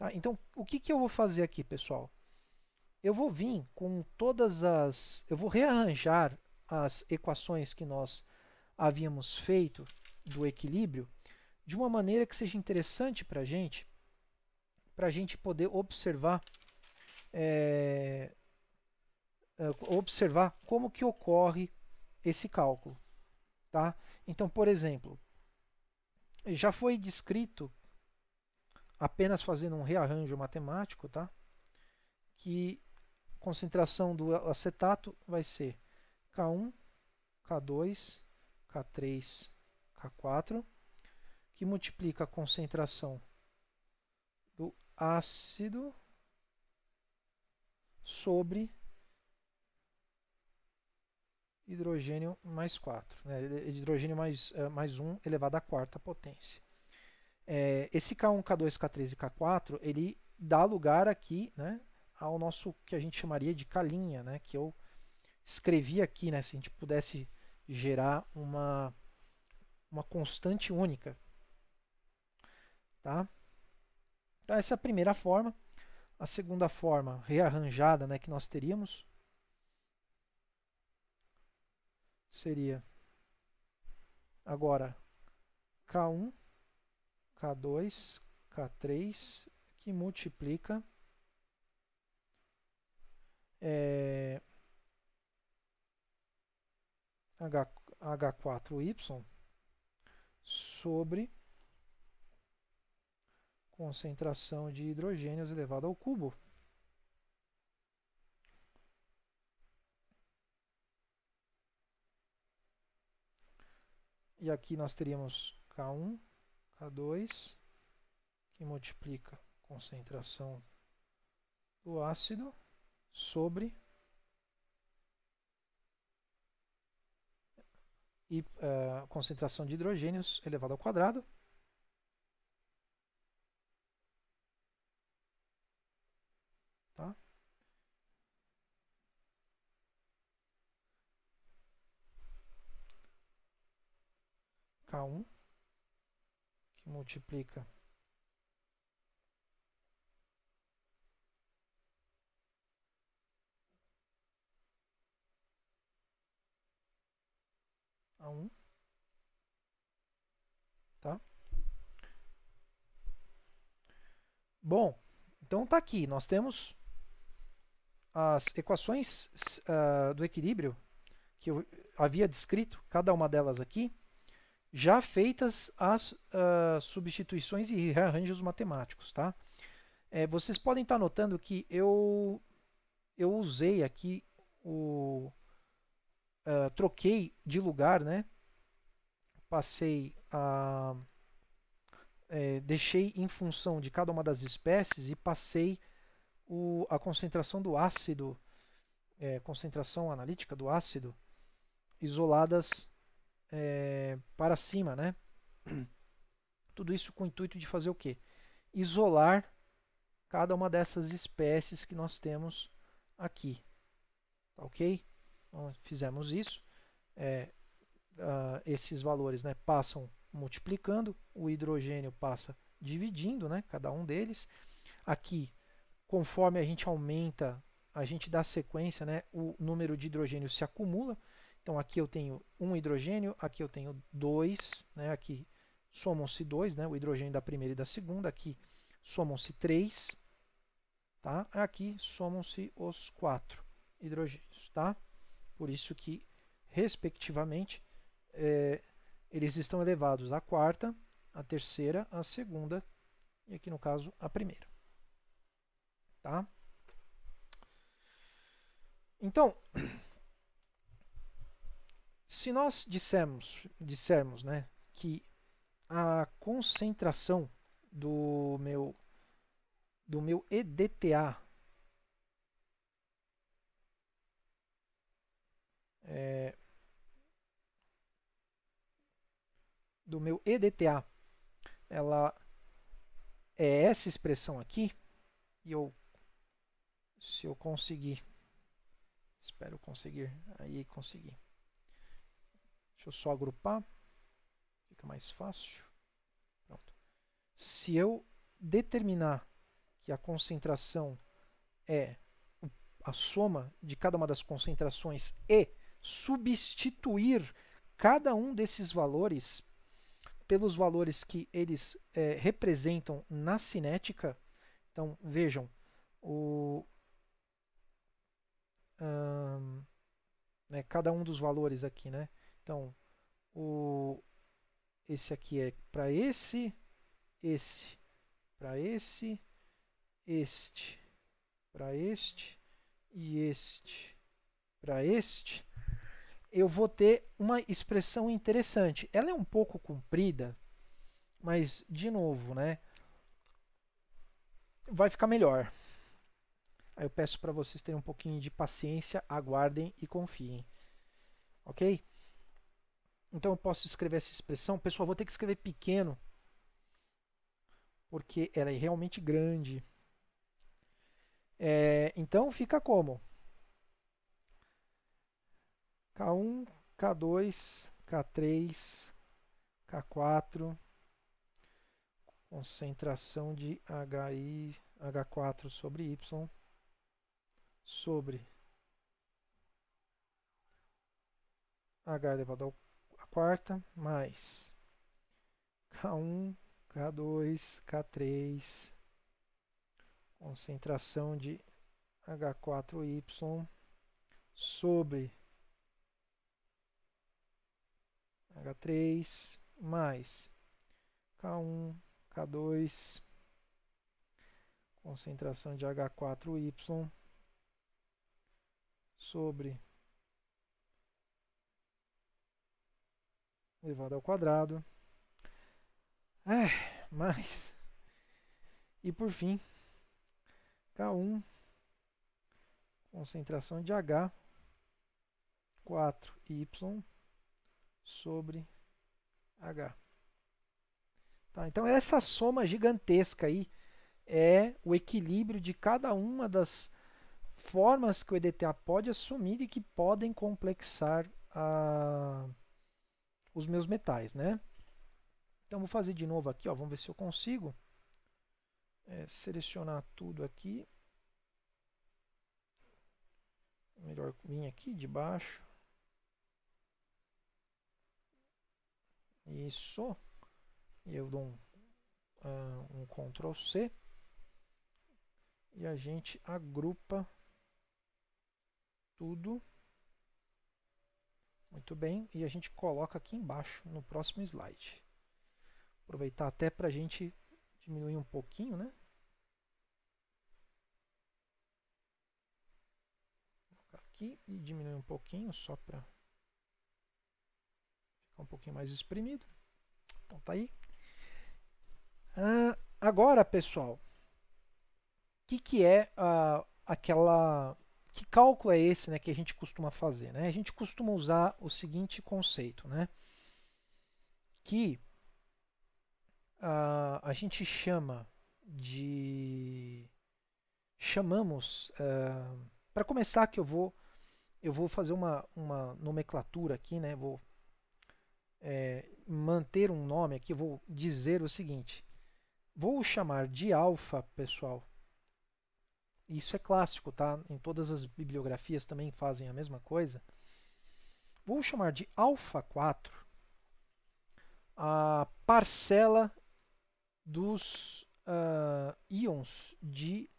A: Tá? Então, o que, que eu vou fazer aqui, pessoal? Eu vou vir com todas as... Eu vou rearranjar as equações que nós havíamos feito do equilíbrio de uma maneira que seja interessante para a gente, para a gente poder observar, é, é, observar como que ocorre esse cálculo. Tá? Então, por exemplo, já foi descrito apenas fazendo um rearranjo matemático, tá? que a concentração do acetato vai ser K1, K2, K3, K4, que multiplica a concentração do ácido sobre hidrogênio mais 4, né? hidrogênio mais, eh, mais 1 elevado à quarta potência. É, esse K1, K2, K3 e K4, ele dá lugar aqui né, ao nosso que a gente chamaria de K-linha, né, que eu escrevi aqui, né, se a gente pudesse gerar uma, uma constante única. Tá? Então essa é a primeira forma. A segunda forma rearranjada né, que nós teríamos seria agora K1, K2, K3, que multiplica é, H, H4Y sobre concentração de hidrogênios elevado ao cubo. E aqui nós teríamos K1 K2, que multiplica a concentração do ácido sobre e uh, concentração de hidrogênios elevado ao quadrado. Tá? K1 multiplica. A um, Tá? Bom, então tá aqui. Nós temos as equações uh, do equilíbrio que eu havia descrito, cada uma delas aqui já feitas as uh, substituições e rearranjos matemáticos. Tá? É, vocês podem estar tá notando que eu, eu usei aqui o... Uh, troquei de lugar, né? passei a... É, deixei em função de cada uma das espécies e passei o, a concentração do ácido, é, concentração analítica do ácido, isoladas é, para cima, né? (clears throat) Tudo isso com o intuito de fazer o quê? Isolar cada uma dessas espécies que nós temos aqui, tá ok? Então, fizemos isso. É, uh, esses valores né, passam multiplicando, o hidrogênio passa dividindo, né, cada um deles. Aqui, conforme a gente aumenta, a gente dá sequência, né, o número de hidrogênio se acumula. Então aqui eu tenho um hidrogênio, aqui eu tenho dois, né? aqui somam-se dois, né? o hidrogênio da primeira e da segunda, aqui somam-se três, tá? aqui somam-se os quatro hidrogênios. Tá? Por isso que, respectivamente, é, eles estão elevados à quarta, à terceira, à segunda e aqui no caso à primeira. Tá? Então, (clears throat) Se nós dissermos, dissermos né, que a concentração do meu, do meu EDTA é, do meu EDTA ela é essa expressão aqui e eu se eu conseguir espero conseguir aí consegui Deixa eu só agrupar. Fica mais fácil. Pronto. Se eu determinar que a concentração é a soma de cada uma das concentrações e substituir cada um desses valores pelos valores que eles é, representam na cinética. Então, vejam, o, um, né, cada um dos valores aqui, né? Então, o, esse aqui é para esse, esse para esse, este para este e este para este, eu vou ter uma expressão interessante. Ela é um pouco comprida, mas de novo, né? Vai ficar melhor. Aí eu peço para vocês terem um pouquinho de paciência, aguardem e confiem. OK? Então eu posso escrever essa expressão. Pessoal, vou ter que escrever pequeno, porque ela é realmente grande. É, então fica como? K1, K2, K3, K4, concentração de HI, H4 sobre Y, sobre H elevado ao quarta, mais K1, K2, K3, concentração de H4Y sobre H3 mais K1, K2, concentração de H4Y sobre elevado ao quadrado. É, mais. E por fim, K1, concentração de H, 4Y sobre H. Tá, então essa soma gigantesca aí é o equilíbrio de cada uma das formas que o EDTA pode assumir e que podem complexar a os meus metais, né? Então vou fazer de novo aqui, ó, vamos ver se eu consigo é, selecionar tudo aqui. Melhor vir aqui de baixo. Isso. E eu dou um, Ctrl+C ah, um Ctrl C. E a gente agrupa tudo. Muito bem, e a gente coloca aqui embaixo no próximo slide. Aproveitar até para a gente diminuir um pouquinho, né? aqui e diminuir um pouquinho só para ficar um pouquinho mais espremido. Então tá aí. Ah, agora, pessoal, o que, que é ah, aquela que cálculo é esse né, que a gente costuma fazer? Né? A gente costuma usar o seguinte conceito, né? que uh, a gente chama de chamamos uh, ah, para começar que eu vou eu vou fazer uma, uma nomenclatura aqui né vou é, manter um nome aqui vou dizer o seguinte vou chamar de alfa pessoal isso é clássico, tá? Em todas as bibliografias também fazem a mesma coisa. Vou chamar de alfa 4 a parcela dos uh, íons de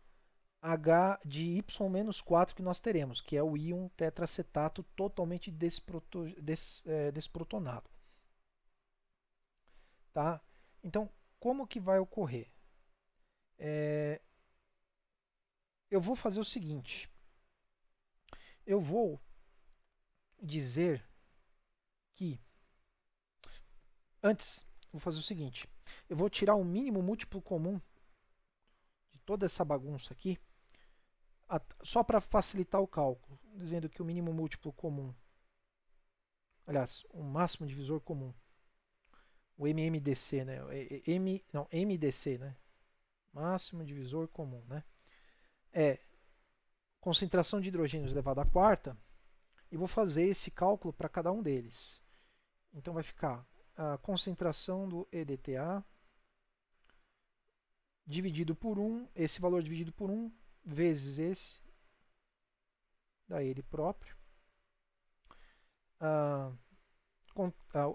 A: H de Y menos 4 que nós teremos, que é o íon tetracetato totalmente desproto, des, é, desprotonado. Tá? Então, como que vai ocorrer? É, eu vou fazer o seguinte. Eu vou dizer que antes vou fazer o seguinte. Eu vou tirar o mínimo múltiplo comum de toda essa bagunça aqui, só para facilitar o cálculo, dizendo que o mínimo múltiplo comum, aliás, o máximo divisor comum, o MMDC, né? É, é, M, não, MDC, né? Máximo divisor comum, né? é concentração de hidrogênios elevado à quarta, e vou fazer esse cálculo para cada um deles. Então vai ficar a concentração do EDTA dividido por 1, esse valor dividido por 1, vezes esse, da ele próprio.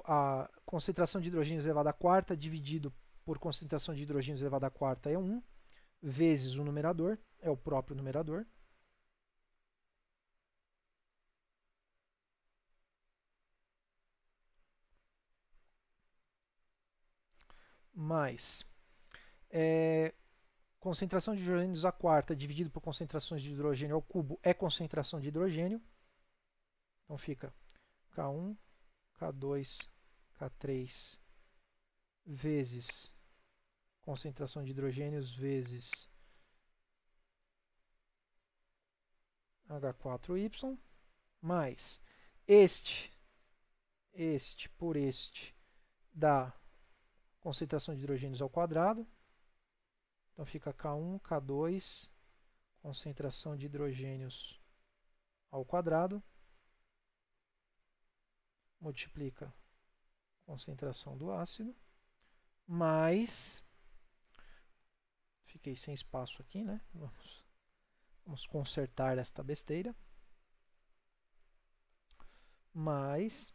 A: a concentração de hidrogênios elevado à quarta dividido por concentração de hidrogênios elevado à quarta é 1, vezes o numerador é o próprio numerador. Mais é, concentração de hidrogênios à quarta dividido por concentrações de hidrogênio ao cubo é concentração de hidrogênio. Então fica K1, K2, K3 vezes concentração de hidrogênios vezes H4Y mais este, este por este dá concentração de hidrogênios ao quadrado. Então fica K1, K2, concentração de hidrogênios ao quadrado. Multiplica concentração do ácido, mais, fiquei sem espaço aqui, né? Vamos Vamos consertar esta besteira. Mas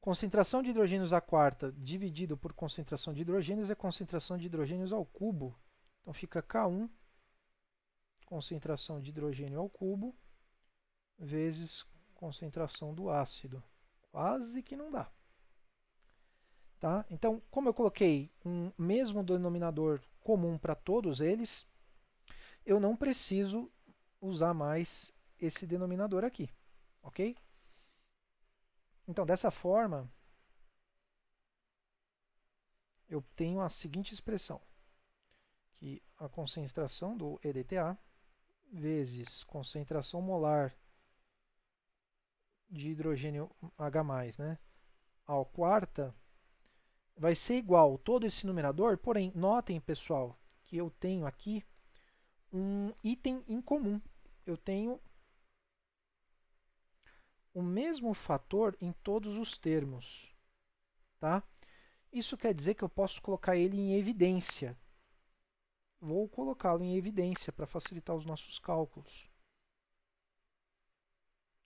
A: Concentração de hidrogênios à quarta dividido por concentração de hidrogênios é concentração de hidrogênios ao cubo. Então fica K1, concentração de hidrogênio ao cubo, vezes concentração do ácido. Quase que não dá. Tá? Então, como eu coloquei um mesmo denominador comum para todos eles, eu não preciso usar mais esse denominador aqui, ok? Então, dessa forma, eu tenho a seguinte expressão, que a concentração do EDTA vezes concentração molar de hidrogênio H+, né, ao quarta, vai ser igual todo esse numerador, porém, notem, pessoal, que eu tenho aqui um item em comum. Eu tenho o mesmo fator em todos os termos. Tá? Isso quer dizer que eu posso colocar ele em evidência. Vou colocá-lo em evidência para facilitar os nossos cálculos.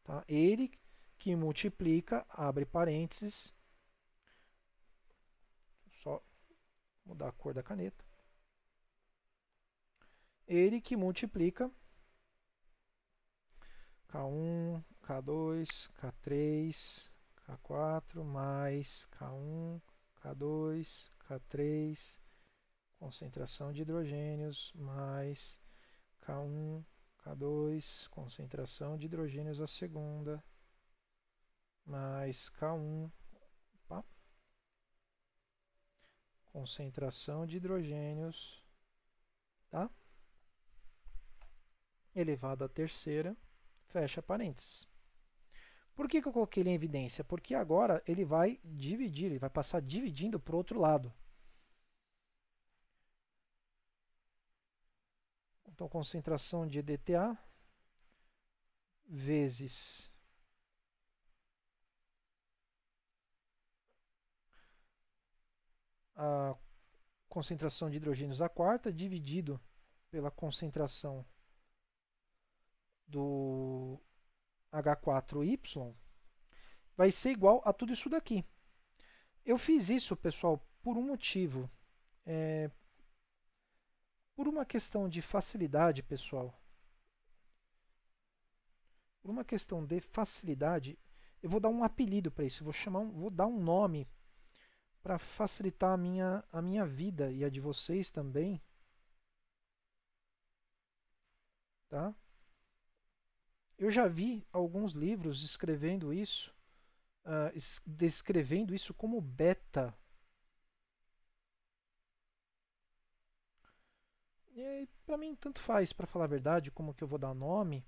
A: Tá? Ele que multiplica, abre parênteses, só mudar a cor da caneta. Ele que multiplica K1, K2, K3, K4, mais K1, K2, K3, concentração de hidrogênios, mais K1, K2, concentração de hidrogênios a segunda, mais K1, concentração de hidrogênios tá? elevado à terceira, fecha parênteses. Por que, que eu coloquei ele em evidência? Porque agora ele vai dividir, ele vai passar dividindo para o outro lado. Então, concentração de EDTA vezes a concentração de hidrogênios à quarta dividido pela concentração do H4Y vai ser igual a tudo isso daqui. Eu fiz isso, pessoal, por um motivo. É... Por uma questão de facilidade, pessoal. Por uma questão de facilidade, eu vou dar um apelido para isso. Vou chamar, um, vou dar um nome para facilitar a minha, a minha vida e a de vocês também. Tá? Eu já vi alguns livros escrevendo isso, uh, descrevendo isso como beta. E para mim tanto faz, para falar a verdade, como que eu vou dar nome.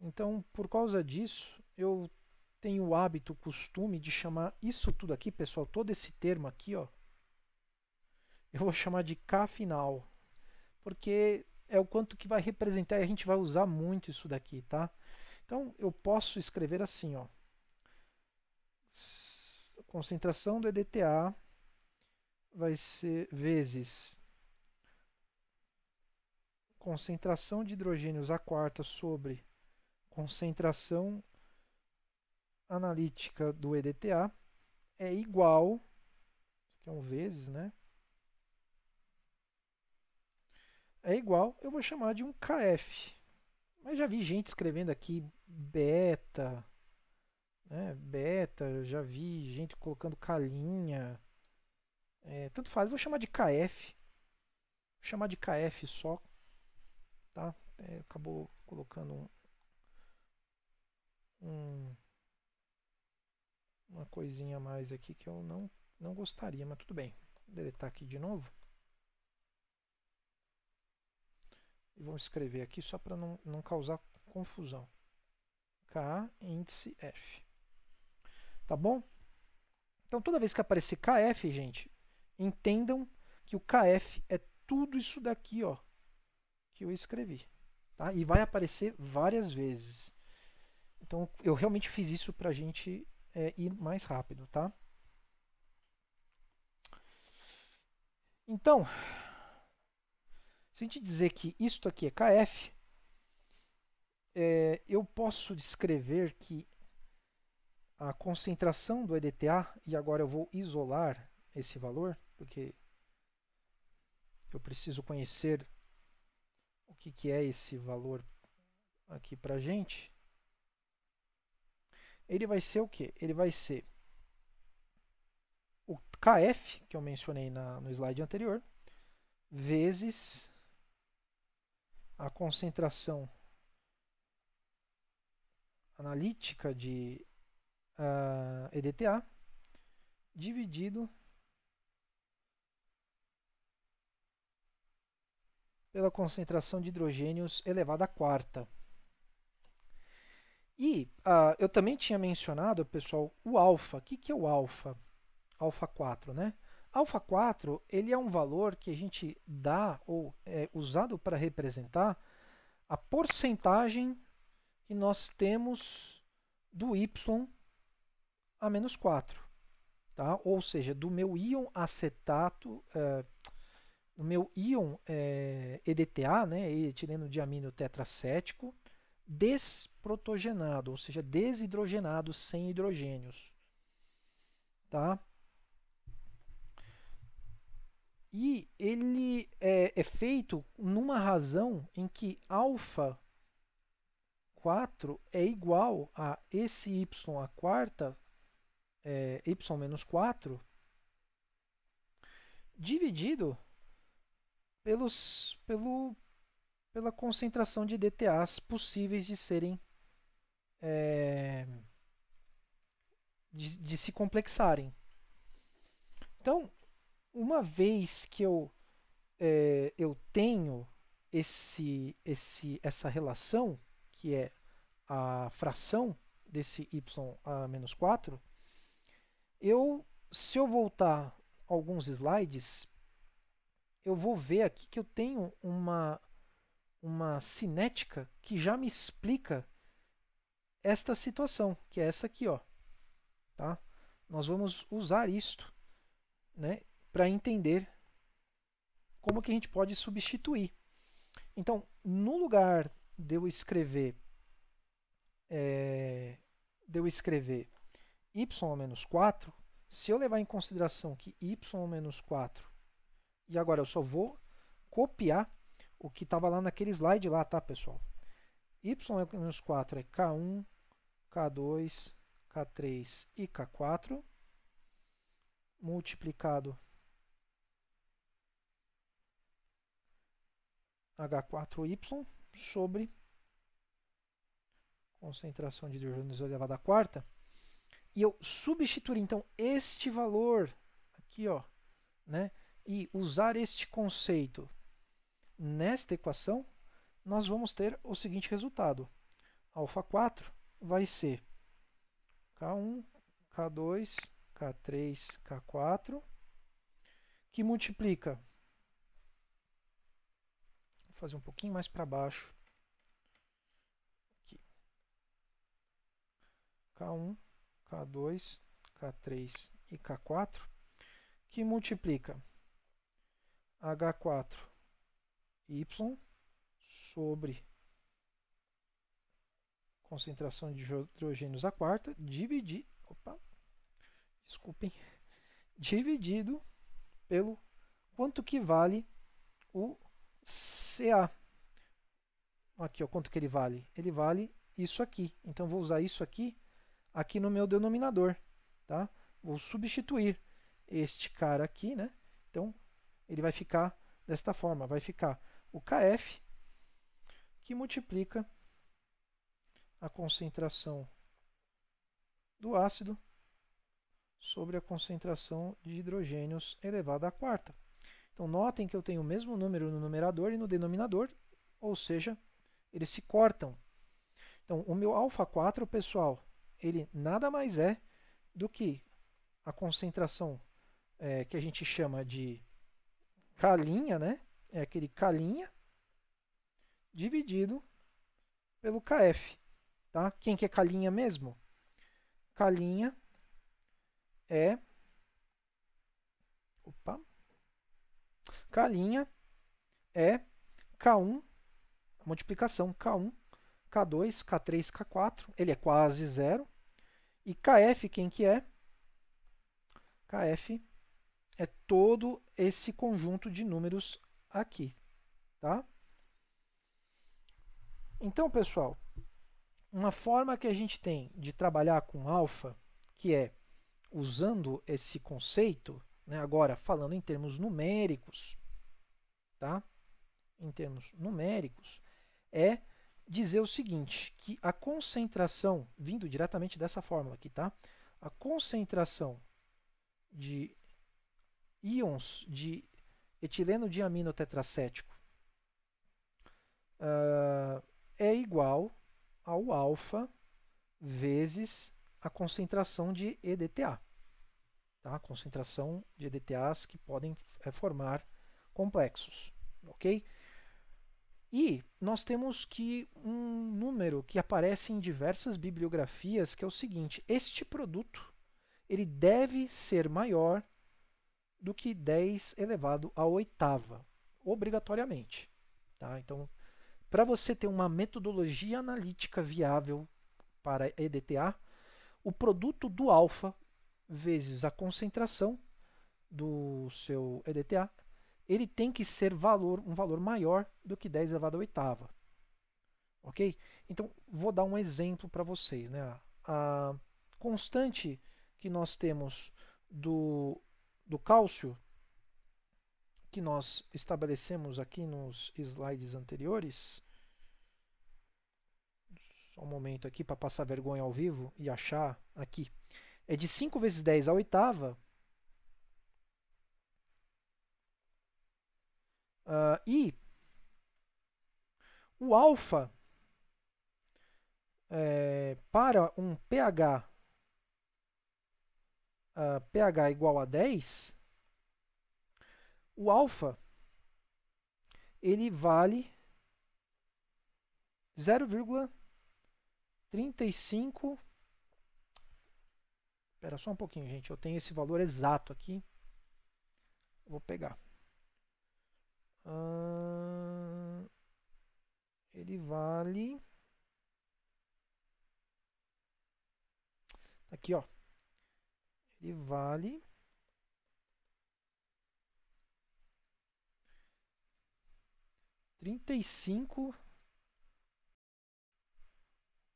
A: Então, por causa disso, eu tem o hábito, o costume de chamar isso tudo aqui, pessoal, todo esse termo aqui, ó, eu vou chamar de K final, porque é o quanto que vai representar e a gente vai usar muito isso daqui, tá? Então, eu posso escrever assim, ó, concentração do EDTA vai ser vezes concentração de hidrogênios a quarta sobre concentração analítica do EDTA é igual, isso aqui é um vezes, né? É igual, eu vou chamar de um KF. Mas já vi gente escrevendo aqui beta, né? beta, já vi gente colocando calinha. É, tanto faz, vou chamar de KF. Vou chamar de KF só. Tá? É, acabou colocando um, um uma coisinha a mais aqui que eu não, não gostaria, mas tudo bem. Vou deletar aqui de novo. E vamos escrever aqui só para não, não causar confusão. K índice F. Tá bom? Então toda vez que aparecer KF, gente, entendam que o KF é tudo isso daqui, ó, que eu escrevi. Tá? E vai aparecer várias vezes. Então eu realmente fiz isso para a gente é, ir mais rápido, tá? Então, se a gente dizer que isto aqui é KF, é, eu posso descrever que a concentração do EDTA, e agora eu vou isolar esse valor, porque eu preciso conhecer o que, que é esse valor aqui para gente ele vai ser o que? Ele vai ser o KF, que eu mencionei na, no slide anterior, vezes a concentração analítica de uh, ah, EDTA dividido pela concentração de hidrogênios elevada à quarta. E uh, eu também tinha mencionado, pessoal, o alfa. O que, que é o alfa? Alfa 4, né? Alfa 4 ele é um valor que a gente dá ou é usado para representar a porcentagem que nós temos do y a menos 4. Tá? Ou seja, do meu íon acetato, é, do meu íon é, EDTA, né, etileno diamino tetracético, desprotogenado, ou seja, desidrogenado sem hidrogênios. Tá? E ele é, é feito numa razão em que alfa 4 é igual a esse y a quarta, é, y menos 4, dividido pelos, pelo, pela concentração de DTAs possíveis de serem é, de, de se complexarem. Então, uma vez que eu é, eu tenho esse, esse, essa relação, que é a fração desse y a menos 4, eu, se eu voltar alguns slides, eu vou ver aqui que eu tenho uma, uma cinética que já me explica esta situação, que é essa aqui, ó. Tá? Nós vamos usar isto, né, para entender como que a gente pode substituir. Então, no lugar de eu escrever é, de eu escrever y menos 4, se eu levar em consideração que y menos 4, e agora eu só vou copiar o que estava lá naquele slide lá, tá, pessoal? Y é menos 4 é K1, K2, K3 e K4 multiplicado H4Y sobre concentração de hidrogênio elevado à quarta. E eu substituir então este valor aqui, ó, né? E usar este conceito Nesta equação, nós vamos ter o seguinte resultado. Alfa 4 vai ser K1, K2, K3, K4, que multiplica, vou fazer um pouquinho mais para baixo, aqui, K1, K2, K3 e K4, que multiplica H4 y sobre concentração de hidrogênios à quarta dividido, opa, desculpem, (laughs) dividido pelo quanto que vale o CA. Aqui, ó, quanto que ele vale? Ele vale isso aqui. Então vou usar isso aqui aqui no meu denominador, tá? Vou substituir este cara aqui, né? Então ele vai ficar desta forma, vai ficar o KF, que multiplica a concentração do ácido sobre a concentração de hidrogênios elevada à quarta. Então, notem que eu tenho o mesmo número no numerador e no denominador, ou seja, eles se cortam. Então, o meu alfa 4, pessoal, ele nada mais é do que a concentração é, que a gente chama de K', né? é aquele K' dividido pelo KF. Tá? Quem que é K' mesmo? K' é... Opa! É K' é K1, multiplicação K1, K2, K3, K4, ele é quase zero. E KF, quem que é? KF é todo esse conjunto de números aqui, tá? Então, pessoal, uma forma que a gente tem de trabalhar com alfa, que é usando esse conceito, né, agora falando em termos numéricos, tá? Em termos numéricos, é dizer o seguinte, que a concentração, vindo diretamente dessa fórmula aqui, tá? A concentração de íons de etileno diamino tetracético uh, ah, é igual ao alfa vezes a concentração de EDTA. Tá? A concentração de EDTAs que podem eh, formar complexos. ok? E nós temos que um número que aparece em diversas bibliografias, que é o seguinte: este produto ele deve ser maior do que 10 elevado à oitava, obrigatoriamente. Tá? Então, para você ter uma metodologia analítica viável para EDTA, o produto do alfa vezes a concentração do seu EDTA, ele tem que ser valor, um valor maior do que 10 elevado à oitava. Ok? Então, vou dar um exemplo para vocês. Né? A constante que nós temos do do cálcio que nós estabelecemos aqui nos slides anteriores. Só um momento aqui para passar vergonha ao vivo e achar aqui. É de 5 vezes 10 a oitava. Uh, e o alfa é, para um pH uh, pH igual a 10, o alfa ele vale 0,35 Espera só um pouquinho, gente. Eu tenho esse valor exato aqui. Vou pegar. Uh, ele vale... Tá aqui, ó e vale trinta e cinco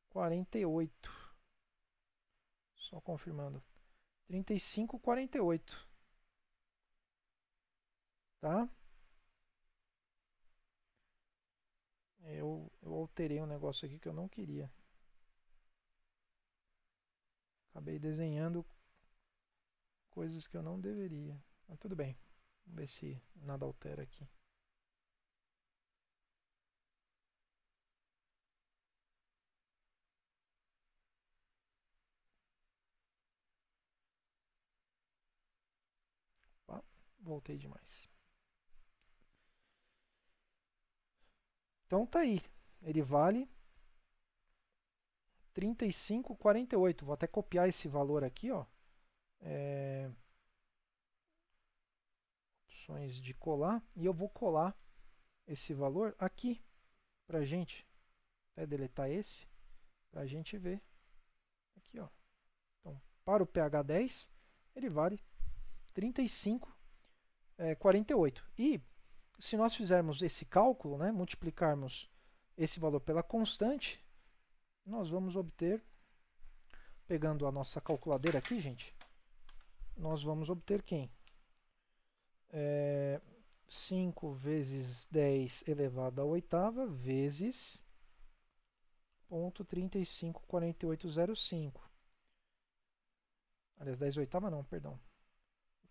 A: quarenta e oito só confirmando trinta e cinco quarenta e oito tá eu, eu alterei um negócio aqui que eu não queria acabei desenhando coisas que eu não deveria. Mas tudo bem, vamos ver se nada altera aqui. Opa, voltei demais. Então tá aí, ele vale 35,48. Vou até copiar esse valor aqui, ó é, opções de colar e eu vou colar esse valor aqui para gente até deletar esse para a gente ver aqui ó então para o pH 10 ele vale 35 é, 48 e se nós fizermos esse cálculo né multiplicarmos esse valor pela constante nós vamos obter pegando a nossa calculadeira aqui gente nós vamos obter quem? É, 5 vezes 10 elevado à oitava vezes ponto Aliás, 10 oitava não, perdão.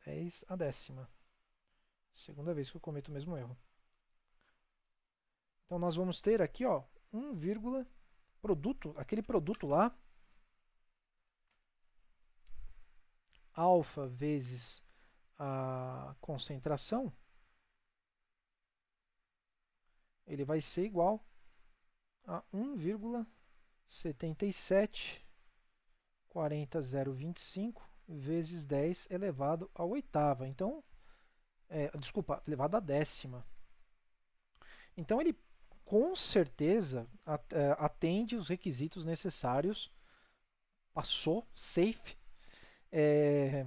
A: 10 a décima. Segunda vez que eu cometo o mesmo erro. Então nós vamos ter aqui, ó, 1, produto, aquele produto lá alfa vezes a concentração, ele vai ser igual a 1,7740025 vezes 10 elevado à oitava. Então, é, desculpa, elevado à décima. Então, ele com certeza é, atende os requisitos necessários, passou, safe, é, eh,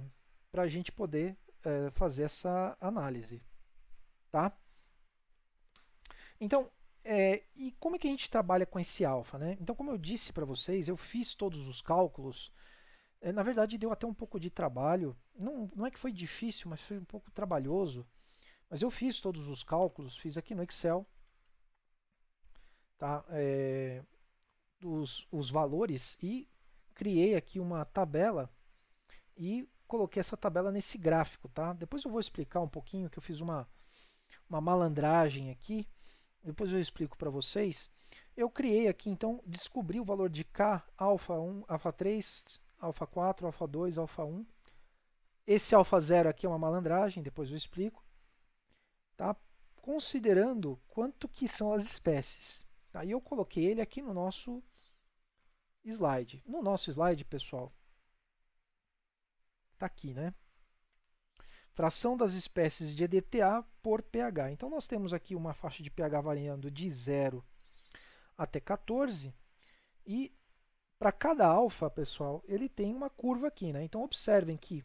A: para a gente poder é, fazer essa análise. Tá? Então, é, e como é que a gente trabalha com esse alfa? Né? Então, como eu disse para vocês, eu fiz todos os cálculos. na verdade, deu até um pouco de trabalho. Não, não é que foi difícil, mas foi um pouco trabalhoso. Mas eu fiz todos os cálculos, fiz aqui no Excel. Tá? É, os, os valores e criei aqui uma tabela e coloquei essa tabela nesse gráfico, tá? Depois eu vou explicar um pouquinho que eu fiz uma, uma malandragem aqui, depois eu explico para vocês. Eu criei aqui, então, descobri o valor de K, alfa 1, alfa 3, alfa 4, alfa 2, alfa 1. Esse alfa 0 aqui é uma malandragem, depois eu explico. Tá? Considerando quanto que são as espécies. Tá? eu coloquei ele aqui no nosso slide. No nosso slide, pessoal, Está aqui, né? Fração das espécies de EDTA por pH. Então nós temos aqui uma faixa de pH variando de 0 até 14 e para cada alfa, pessoal, ele tem uma curva aqui, né? Então observem que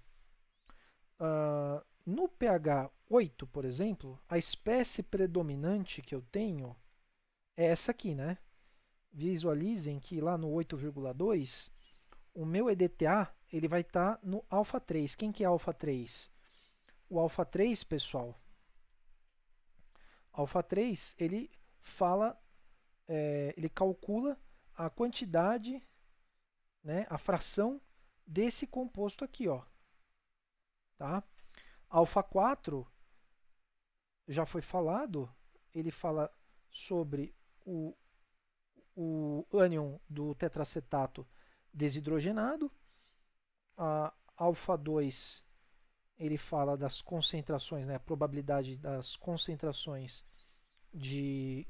A: uh, no pH 8, por exemplo, a espécie predominante que eu tenho é essa aqui, né? Visualizem que lá no 8,2 o meu EDTA ele vai estar tá no alfa 3. Quem que é alfa 3? O alfa 3, pessoal, alfa 3, ele fala, é, ele calcula a quantidade, né, a fração desse composto aqui, ó. Tá? Alfa 4 já foi falado, ele fala sobre o, o ânion do tetracetato desidrogenado a alfa 2 ele fala das concentrações, né, a probabilidade das concentrações de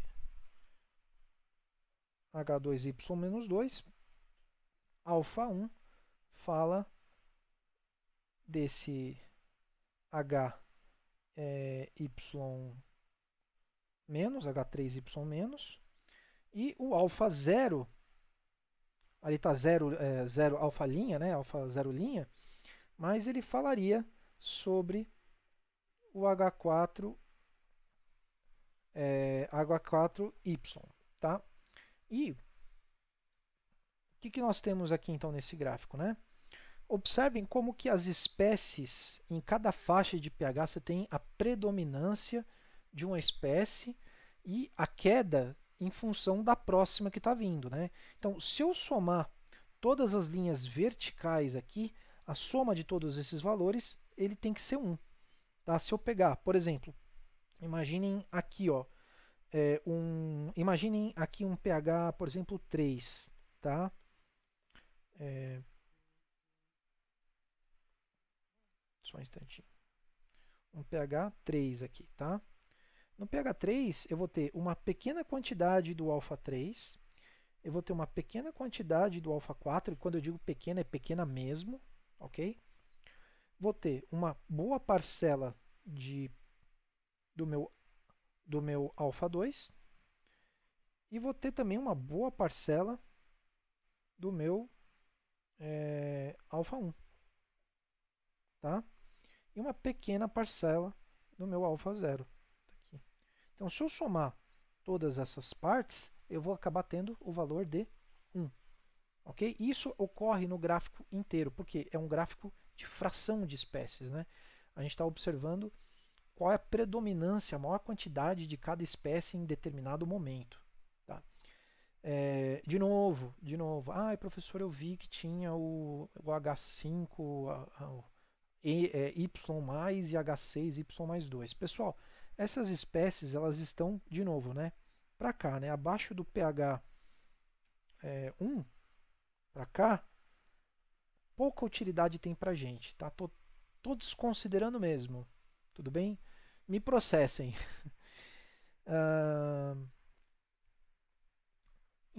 A: H2Y 2. Alfa 1 fala desse HY- é, menos, H3Y menos. E o alfa 0 ali está zero, é, zero alfa linha, né? alfa zero linha, mas ele falaria sobre o H4 é, H4Y, tá? E o que, que nós temos aqui então nesse gráfico, né? Observem como que as espécies em cada faixa de pH você tem a predominância de uma espécie e a queda em função da próxima que está vindo. Né? Então, se eu somar todas as linhas verticais aqui, a soma de todos esses valores, ele tem que ser 1. Tá? Se eu pegar, por exemplo, imaginem aqui, ó, é um, imaginem aqui um pH, por exemplo, 3. Tá? É... Só um instantinho. Um pH 3 aqui, tá? No pH3, eu vou ter uma pequena quantidade do alfa 3, eu vou ter uma pequena quantidade do alfa 4, e quando eu digo pequena, é pequena mesmo, ok? Vou ter uma boa parcela de, do meu, do meu alfa 2, e vou ter também uma boa parcela do meu é, alfa 1. Tá? E uma pequena parcela do meu alfa 0. Então, se eu somar todas essas partes, eu vou acabar tendo o valor de 1. Okay? Isso ocorre no gráfico inteiro, porque é um gráfico de fração de espécies. Né? A gente está observando qual é a predominância, a maior quantidade de cada espécie em determinado momento. Tá? É, de novo, de novo. Ai, professor, eu vi que tinha o, o H5, a, a, o, e, é, Y mais e H6, Y mais 2. Pessoal, essas espécies elas estão, de novo, né, para cá, né, abaixo do pH é, 1, para cá, pouca utilidade tem para gente. Tá? Tô, tô desconsiderando mesmo, tudo bem? Me processem. uh... (laughs)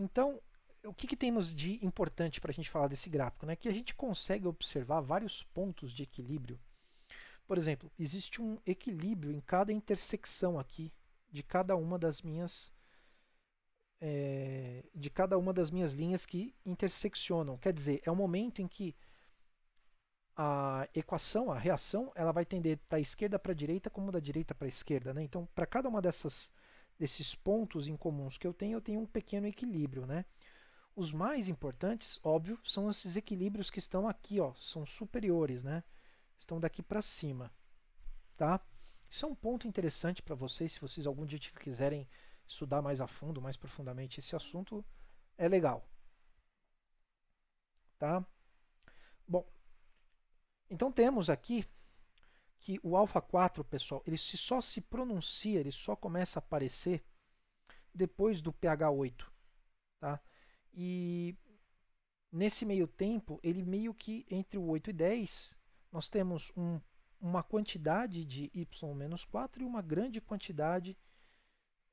A: Então, o que, que, temos de importante para a gente falar desse gráfico? Né? Que a gente consegue observar vários pontos de equilíbrio por exemplo, existe um equilíbrio em cada intersecção aqui de cada uma das minhas é, de cada uma das minhas linhas que interseccionam. Quer dizer, é o momento em que a equação, a reação, ela vai tender da esquerda para a direita como da direita para a esquerda. Né? Então, para cada uma dessas desses pontos em comuns que eu tenho, eu tenho um pequeno equilíbrio. Né? Os mais importantes, óbvio, são esses equilíbrios que estão aqui, ó, são superiores. Né? estão daqui para cima. Tá? Isso é um ponto interessante para vocês, se vocês algum dia quiserem estudar mais a fundo, mais profundamente esse assunto, é legal. Tá? Bom, então temos aqui que o alfa 4, pessoal, ele se só se pronuncia, ele só começa a aparecer depois do pH 8, tá? E nesse meio tempo, ele meio que entre o 8 e 10, nós temos um, uma quantidade de y-4 e uma grande quantidade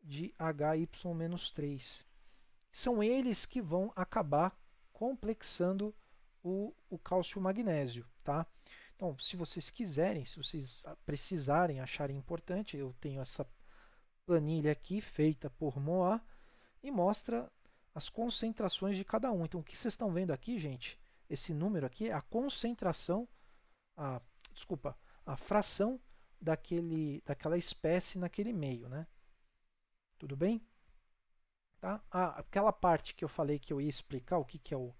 A: de hy-3. São eles que vão acabar complexando o, o cálcio magnésio. Tá? Então, se vocês quiserem, se vocês precisarem, acharem importante, eu tenho essa planilha aqui feita por Moa e mostra as concentrações de cada um. Então, o que vocês estão vendo aqui, gente, esse número aqui é a concentração a desculpa, a fração daquele, daquela espécie naquele meio, né? Tudo bem? Tá? Ah, aquela parte que eu falei que eu ia explicar o que, que é o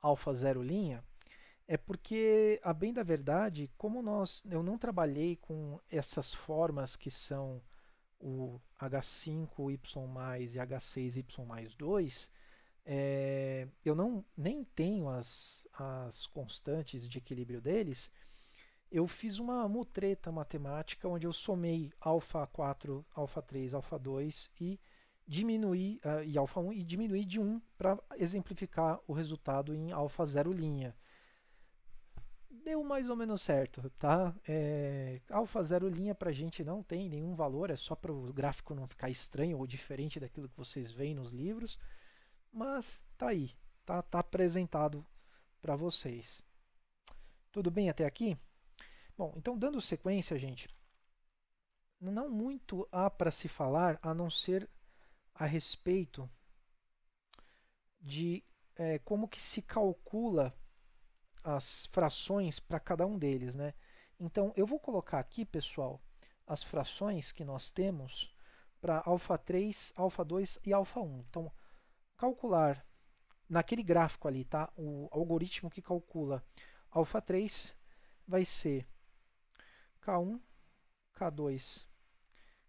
A: alfa zero linha, é porque, a bem da verdade, como nós, eu não trabalhei com essas formas que são o H5Y mais e H6Y mais 2, é, eu não nem tenho as, as constantes de equilíbrio deles, eu fiz uma mutreta matemática onde eu somei alfa 4, alfa 3, alfa 2 e diminuí uh, eh, e alfa 1 e diminuí de 1 para exemplificar o resultado em alfa 0 linha. Deu mais ou menos certo, tá? É, alfa 0 linha para a gente não tem nenhum valor, é só para o gráfico não ficar estranho ou diferente daquilo que vocês veem nos livros mas tá aí, tá, tá apresentado para vocês. Tudo bem até aqui? Bom, então dando sequência, gente, não muito há para se falar a não ser a respeito de é, como que se calcula as frações para cada um deles, né? Então eu vou colocar aqui, pessoal, as frações que nós temos para alfa 3, alfa 2 e alfa 1. Então calcular naquele gráfico ali, tá? O algoritmo que calcula alfa 3 vai ser K1, K2,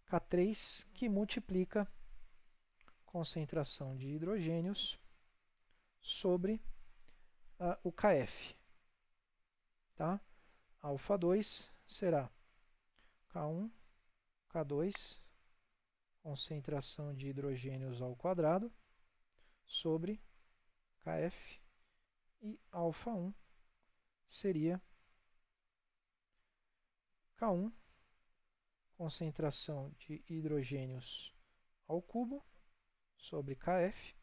A: K3 que multiplica concentração de hidrogênios sobre uh, o KF. Tá? Alfa 2 será K1, K2, concentração de hidrogênios ao quadrado, sobre Kf e alfa 1 seria K1, concentração de hidrogênios ao cubo sobre Kf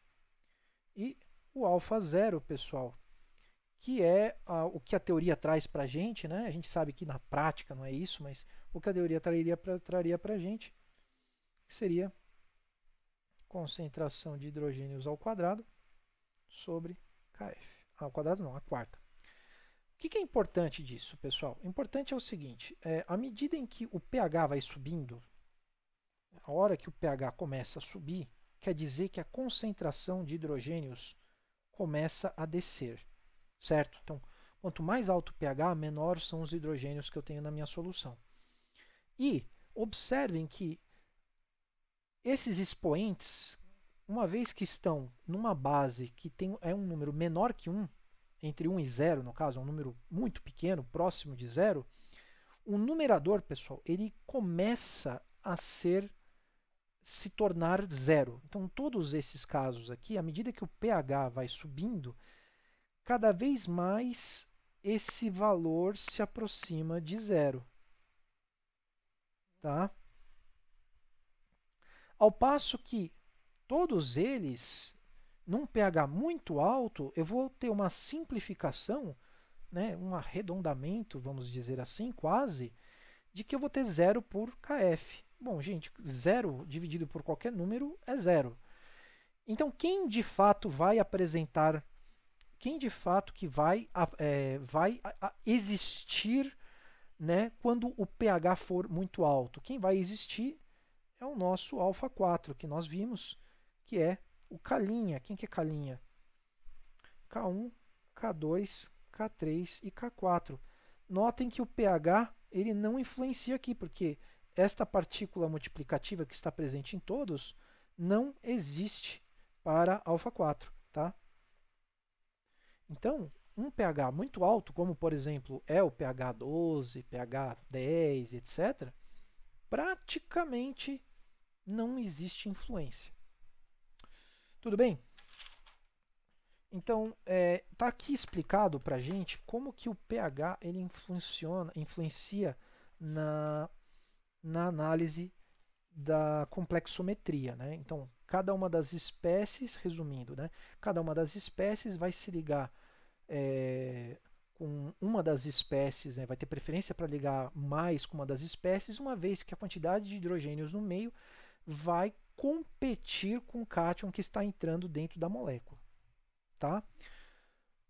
A: e o alfa 0, pessoal, que é a, o que a teoria traz para a gente, né? A gente sabe que na prática não é isso, mas o que a teoria traria traria para a gente seria concentração de hidrogênios ao quadrado sobre KF. Ao quadrado não, a quarta. O que, é importante disso, pessoal? O importante é o seguinte, é, à medida em que o pH vai subindo, a hora que o pH começa a subir, quer dizer que a concentração de hidrogênios começa a descer, certo? Então, quanto mais alto o pH, menor são os hidrogênios que eu tenho na minha solução. E observem que esses expoentes, uma vez que estão numa base que tem, é um número menor que 1, entre 1 e 0, no caso, é um número muito pequeno, próximo de 0, o numerador, pessoal, ele começa a ser se tornar zero. Então, todos esses casos aqui, à medida que o pH vai subindo, cada vez mais esse valor se aproxima de zero. Tá? Ao passo que todos eles, num pH muito alto, eu vou ter uma simplificação, né, um arredondamento, vamos dizer assim, quase, de que eu vou ter zero por KF. Bom, gente, zero dividido por qualquer número é zero. Então, quem de fato vai apresentar, quem de fato que vai, é, vai existir né, quando o pH for muito alto? Quem vai existir é o nosso alfa 4, que nós vimos, que é o Calinha. Quem que é Calinha? K1, K2, K3 e K4. Notem que o pH ele não influencia aqui, porque esta partícula multiplicativa que está presente em todos não existe para alfa 4, tá? Então, um pH muito alto, como por exemplo é o pH 12, pH 10, etc., praticamente não existe influência. Tudo bem? Então, é, tá aqui explicado para gente como que o pH ele influencia na, na análise da complexometria. Né? Então, cada uma das espécies, resumindo, né? cada uma das espécies vai se ligar é, com uma das espécies, né? vai ter preferência para ligar mais com uma das espécies, uma vez que a quantidade de hidrogênios no meio vai competir com o cátion que está entrando dentro da molécula. Tá?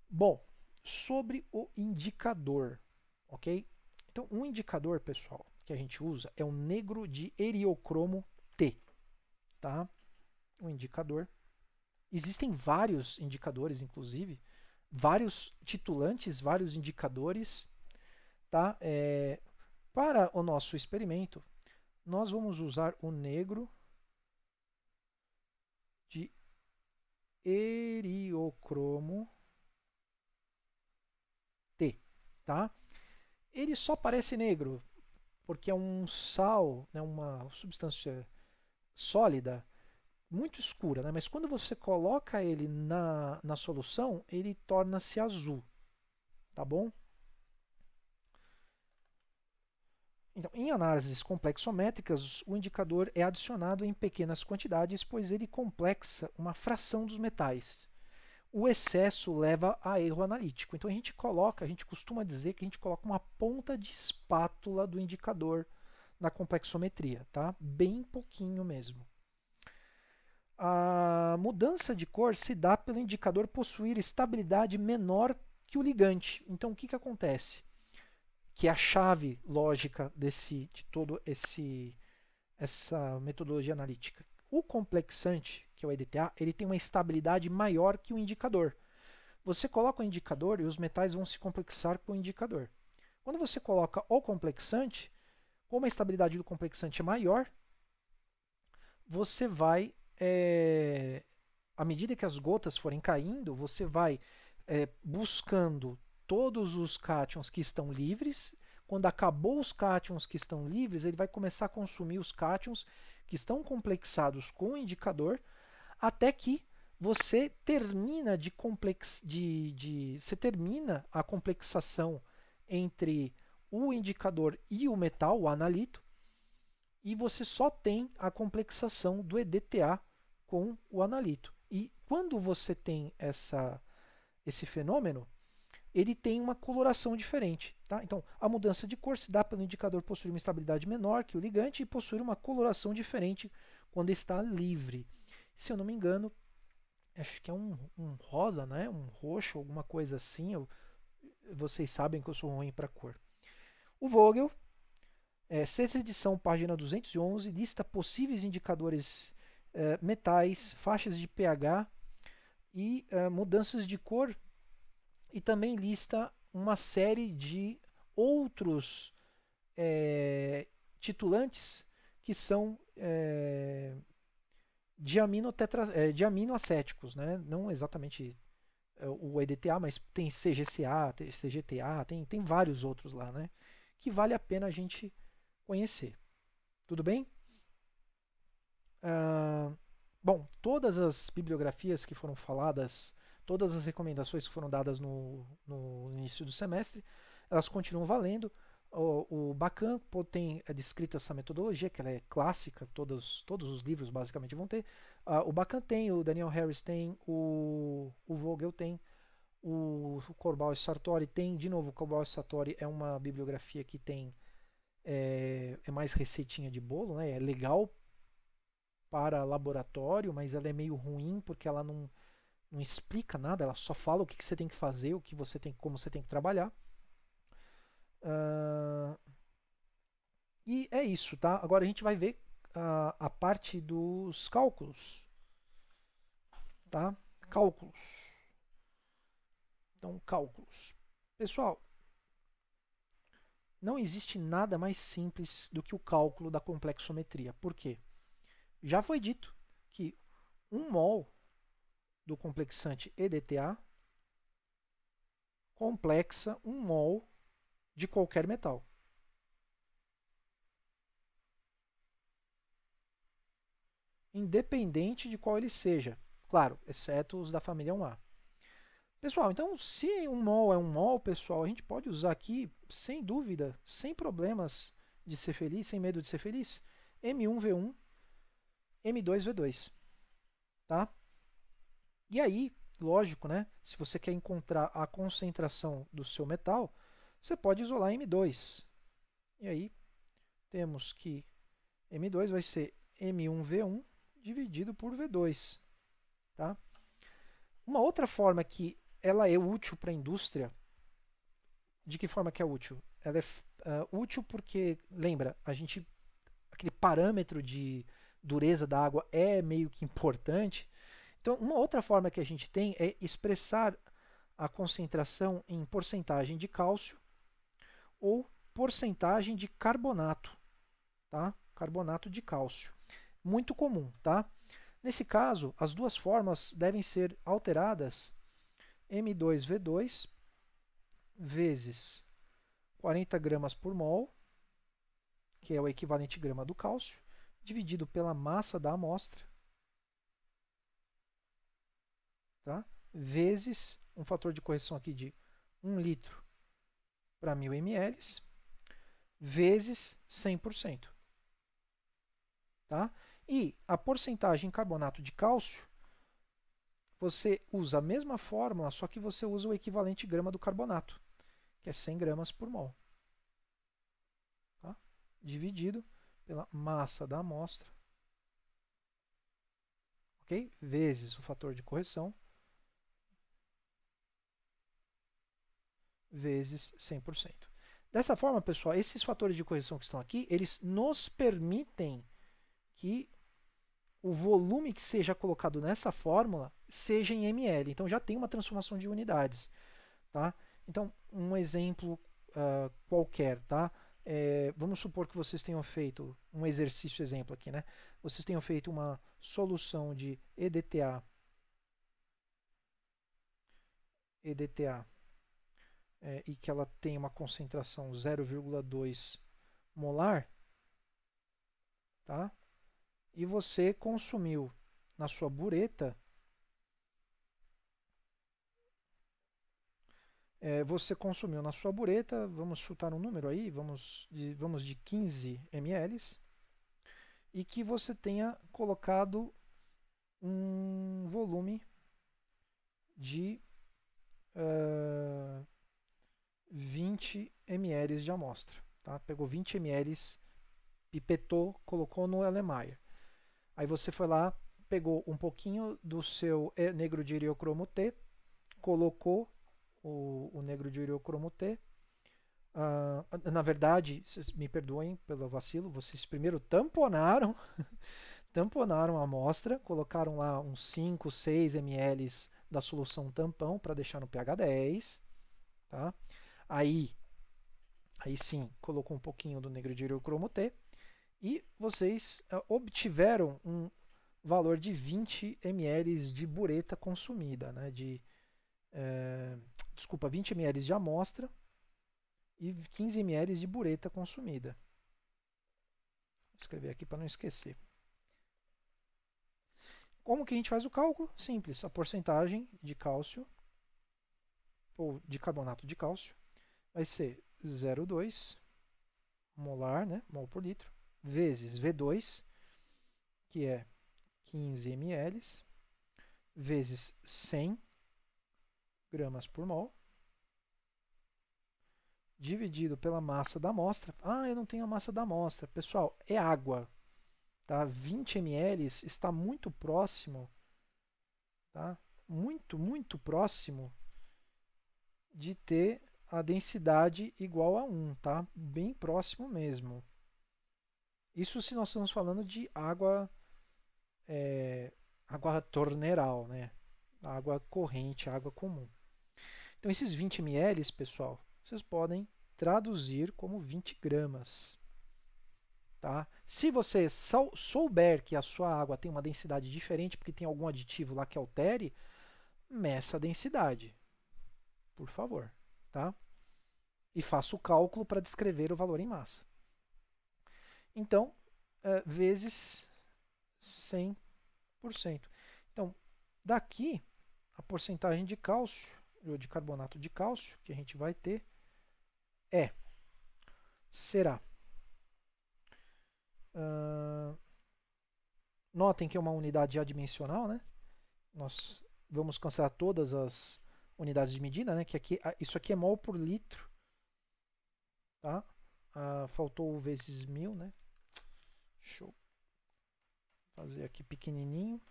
A: Bom, sobre o indicador, ok? Então, um indicador, pessoal, que a gente usa é o negro de eriocromo T, tá? Um indicador. Existem vários indicadores, inclusive, vários titulantes, vários indicadores, tá? É, para o nosso experimento, nós vamos usar o negro de eriocromo T, tá? Ele só parece negro porque é um sal, né, uma substância sólida muito escura, né? mas quando você coloca ele na, na solução, ele torna-se azul, tá bom? Então, em análises complexométricas, o indicador é adicionado em pequenas quantidades, pois ele complexa uma fração dos metais. O excesso leva a erro analítico. Então a gente coloca, a gente costuma dizer que a gente coloca uma ponta de espátula do indicador na complexometria, tá? Bem pouquinho mesmo. A mudança de cor se dá pelo indicador possuir estabilidade menor que o ligante. Então o que, que acontece? que é a chave lógica desse, de todo esse essa metodologia analítica. O complexante, que é o EDTA, ele tem uma estabilidade maior que o indicador. Você coloca o indicador e os metais vão se complexar com o indicador. Quando você coloca o complexante, como a estabilidade do complexante é maior, você vai, é, à medida que as gotas forem caindo, você vai é, buscando todos os cátions que estão livres. Quando acabou os cátions que estão livres, ele vai começar a consumir os cátions que estão complexados com o indicador, até que você termina de complex, de, de, você termina a complexação entre o indicador e o metal, o analito, e você só tem a complexação do EDTA com o analito. E quando você tem essa, esse fenômeno, ele tem uma coloração diferente. Tá? Então, a mudança de cor se dá pelo indicador possuir uma estabilidade menor que o ligante e possuir uma coloração diferente quando está livre. Se eu não me engano, acho que é um, um rosa, né? um roxo, alguma coisa assim. Eu, vocês sabem que eu sou ruim para cor. O Vogel, é, sexta edição, página 211, lista possíveis indicadores é, metais, faixas de pH e é, mudanças de cor e também lista uma série de outros é, titulantes que são é, diaminotetra, é, né? não exatamente é, o EDTA, mas tem CGCA, CGTA, tem, tem vários outros lá, né? que vale a pena a gente conhecer. Tudo bem? Ah, bom, todas as bibliografias que foram faladas todas as recomendações que foram dadas no, no início do semestre, elas continuam valendo. O, o Bacan tem é descrita essa metodologia, que ela é clássica, todos, todos os livros basicamente vão ter. Uh, o Bacan tem, o Daniel Harris tem, o, o Vogel tem, o, o Corbal e Sartori tem. De novo, o Corbal e Sartori é uma bibliografia que tem é, é, mais receitinha de bolo, né? é legal para laboratório, mas ela é meio ruim porque ela não não explica nada, ela só fala o que, que, você tem que fazer, o que você tem, como você tem que trabalhar. Uh, e é isso, tá? Agora a gente vai ver ah, a parte dos cálculos, tá? Cálculos. Então, cálculos. Pessoal, não existe nada mais simples do que o cálculo da complexometria. Por quê? Já foi dito que um mol do complexante EDTA complexa 1 mol de qualquer metal. Independente de qual ele seja, claro, exceto os da família 1A. Pessoal, então se um mol é um mol, pessoal, a gente pode usar aqui, sem dúvida, sem problemas de ser feliz, sem medo de ser feliz, M1V1, M2V2, tá? E aí, lógico, né? Se você quer encontrar a concentração do seu metal, você pode isolar M2. E aí, temos que M2 vai ser M1V1 dividido por V2. Tá? Uma outra forma que ela é útil para a indústria, de que forma que é útil? Ela é uh, útil porque, lembra, a gente aquele parâmetro de dureza da água é meio que importante, então, uma outra forma que a gente tem é expressar a concentração em porcentagem de cálcio ou porcentagem de carbonato, tá? Carbonato de cálcio. Muito comum, tá? Nesse caso, as duas formas devem ser alteradas M2V2 vezes 40 gramas por mol, que é o equivalente grama do cálcio, dividido pela massa da amostra, tá? vezes um fator de correção aqui de 1 litro para 1.000 ml, vezes 100%. Tá? E a porcentagem carbonato de cálcio, você usa a mesma fórmula, só que você usa o equivalente grama do carbonato, que é 100 gramas por mol. Tá? Dividido pela massa da amostra, ok? vezes o fator de correção, vezes 100%. Dessa forma, pessoal, esses fatores de correção que estão aqui, eles nos permitem que o volume que seja colocado nessa fórmula seja em ml. Então já tem uma transformação de unidades. Tá? Então, um exemplo uh, qualquer, tá? É, vamos supor que vocês tenham feito um exercício exemplo aqui, né? Vocês tenham feito uma solução de EDTA EDTA é, e que ela tem uma concentração 0,2 molar, tá? e você consumiu na sua bureta, é, você consumiu na sua bureta, vamos chutar um número aí, vamos de, vamos de 15 ml, e que você tenha colocado um volume de uh, 20 ml de amostra. Tá? Pegou 20 ml, pipetou, colocou no Elemayer. Aí você foi lá, pegou um pouquinho do seu eh, negro de iriocromo T, colocou o, o negro de iriocromo T. Uh, na verdade, vocês me perdoem pelo vacilo, vocês primeiro tamponaram, (laughs) tamponaram a amostra, colocaram lá uns 5, 6 ml da solução tampão para deixar no pH 10. Tá? Aí, aí sim, colocou um pouquinho do negro de cromo T e vocês eh, obtiveram um valor de 20 ml de bureta consumida, né? De, é, desculpa, 20 ml de amostra e 15 ml de bureta consumida. Vou escrever aqui para não esquecer. Como que a gente faz o cálculo? Simples, a porcentagem de cálcio ou de carbonato de cálcio vai ser 0,2 molar, né, mol por litro, vezes V2, que é 15 ml, vezes 100 gramas por mol, dividido pela massa da amostra. Ah, eu não tenho a massa da amostra. Pessoal, é água. Tá? 20 ml está muito próximo, tá? muito, muito próximo de ter a densidade igual a 1, tá? Bem próximo mesmo. Isso se nós estamos falando de água, é, água torneral, né? Água corrente, água comum. Então, esses 20 ml, pessoal, vocês podem traduzir como 20 gramas. Tá? Se você souber que a sua água tem uma densidade diferente, porque tem algum aditivo lá que altere, meça a densidade, por favor. Tá? E faço o cálculo para descrever o valor em massa. Então, é, vezes 100%. Então, daqui, a porcentagem de cálcio, ou de carbonato de cálcio, que a gente vai ter é, será. Uh, notem que é uma unidade adimensional, né? Nós vamos cancelar todas as unidades de medida, né? Que aqui, ah, isso aqui é mol por litro, tá? Ah, faltou o vezes mil, né? Show. fazer aqui pequenininho.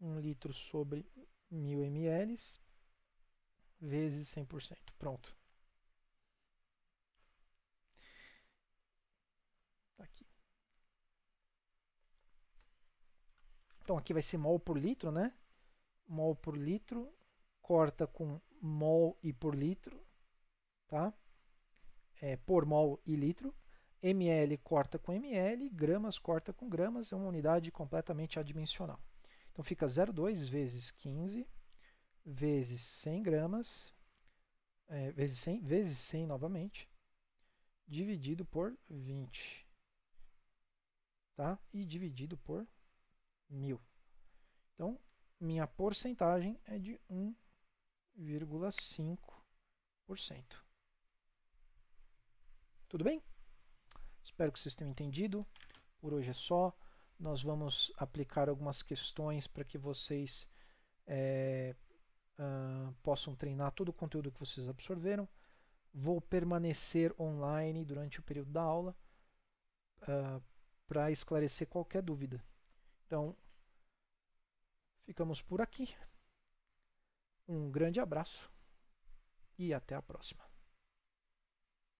A: Um litro sobre mil ml vezes 100%. Pronto. Então aqui vai ser mol por litro, né? Mol por litro, corta com mol e por litro, tá? É, por mol e litro. ML corta com ML, gramas corta com gramas, é uma unidade completamente adimensional. Então fica 0,2 vezes 15 vezes 100 gramas, é, vezes 100, vezes 100 novamente, dividido por 20, tá? E dividido por mil. Então, minha porcentagem é de 1,5%. Tudo bem? Espero que vocês tenham entendido. Por hoje é só. Nós vamos aplicar algumas questões para que vocês é, uh, possam treinar todo o conteúdo que vocês absorveram. Vou permanecer online durante o período da aula uh, para esclarecer qualquer dúvida. Então, ficamos por aqui. Um grande abraço e até a próxima.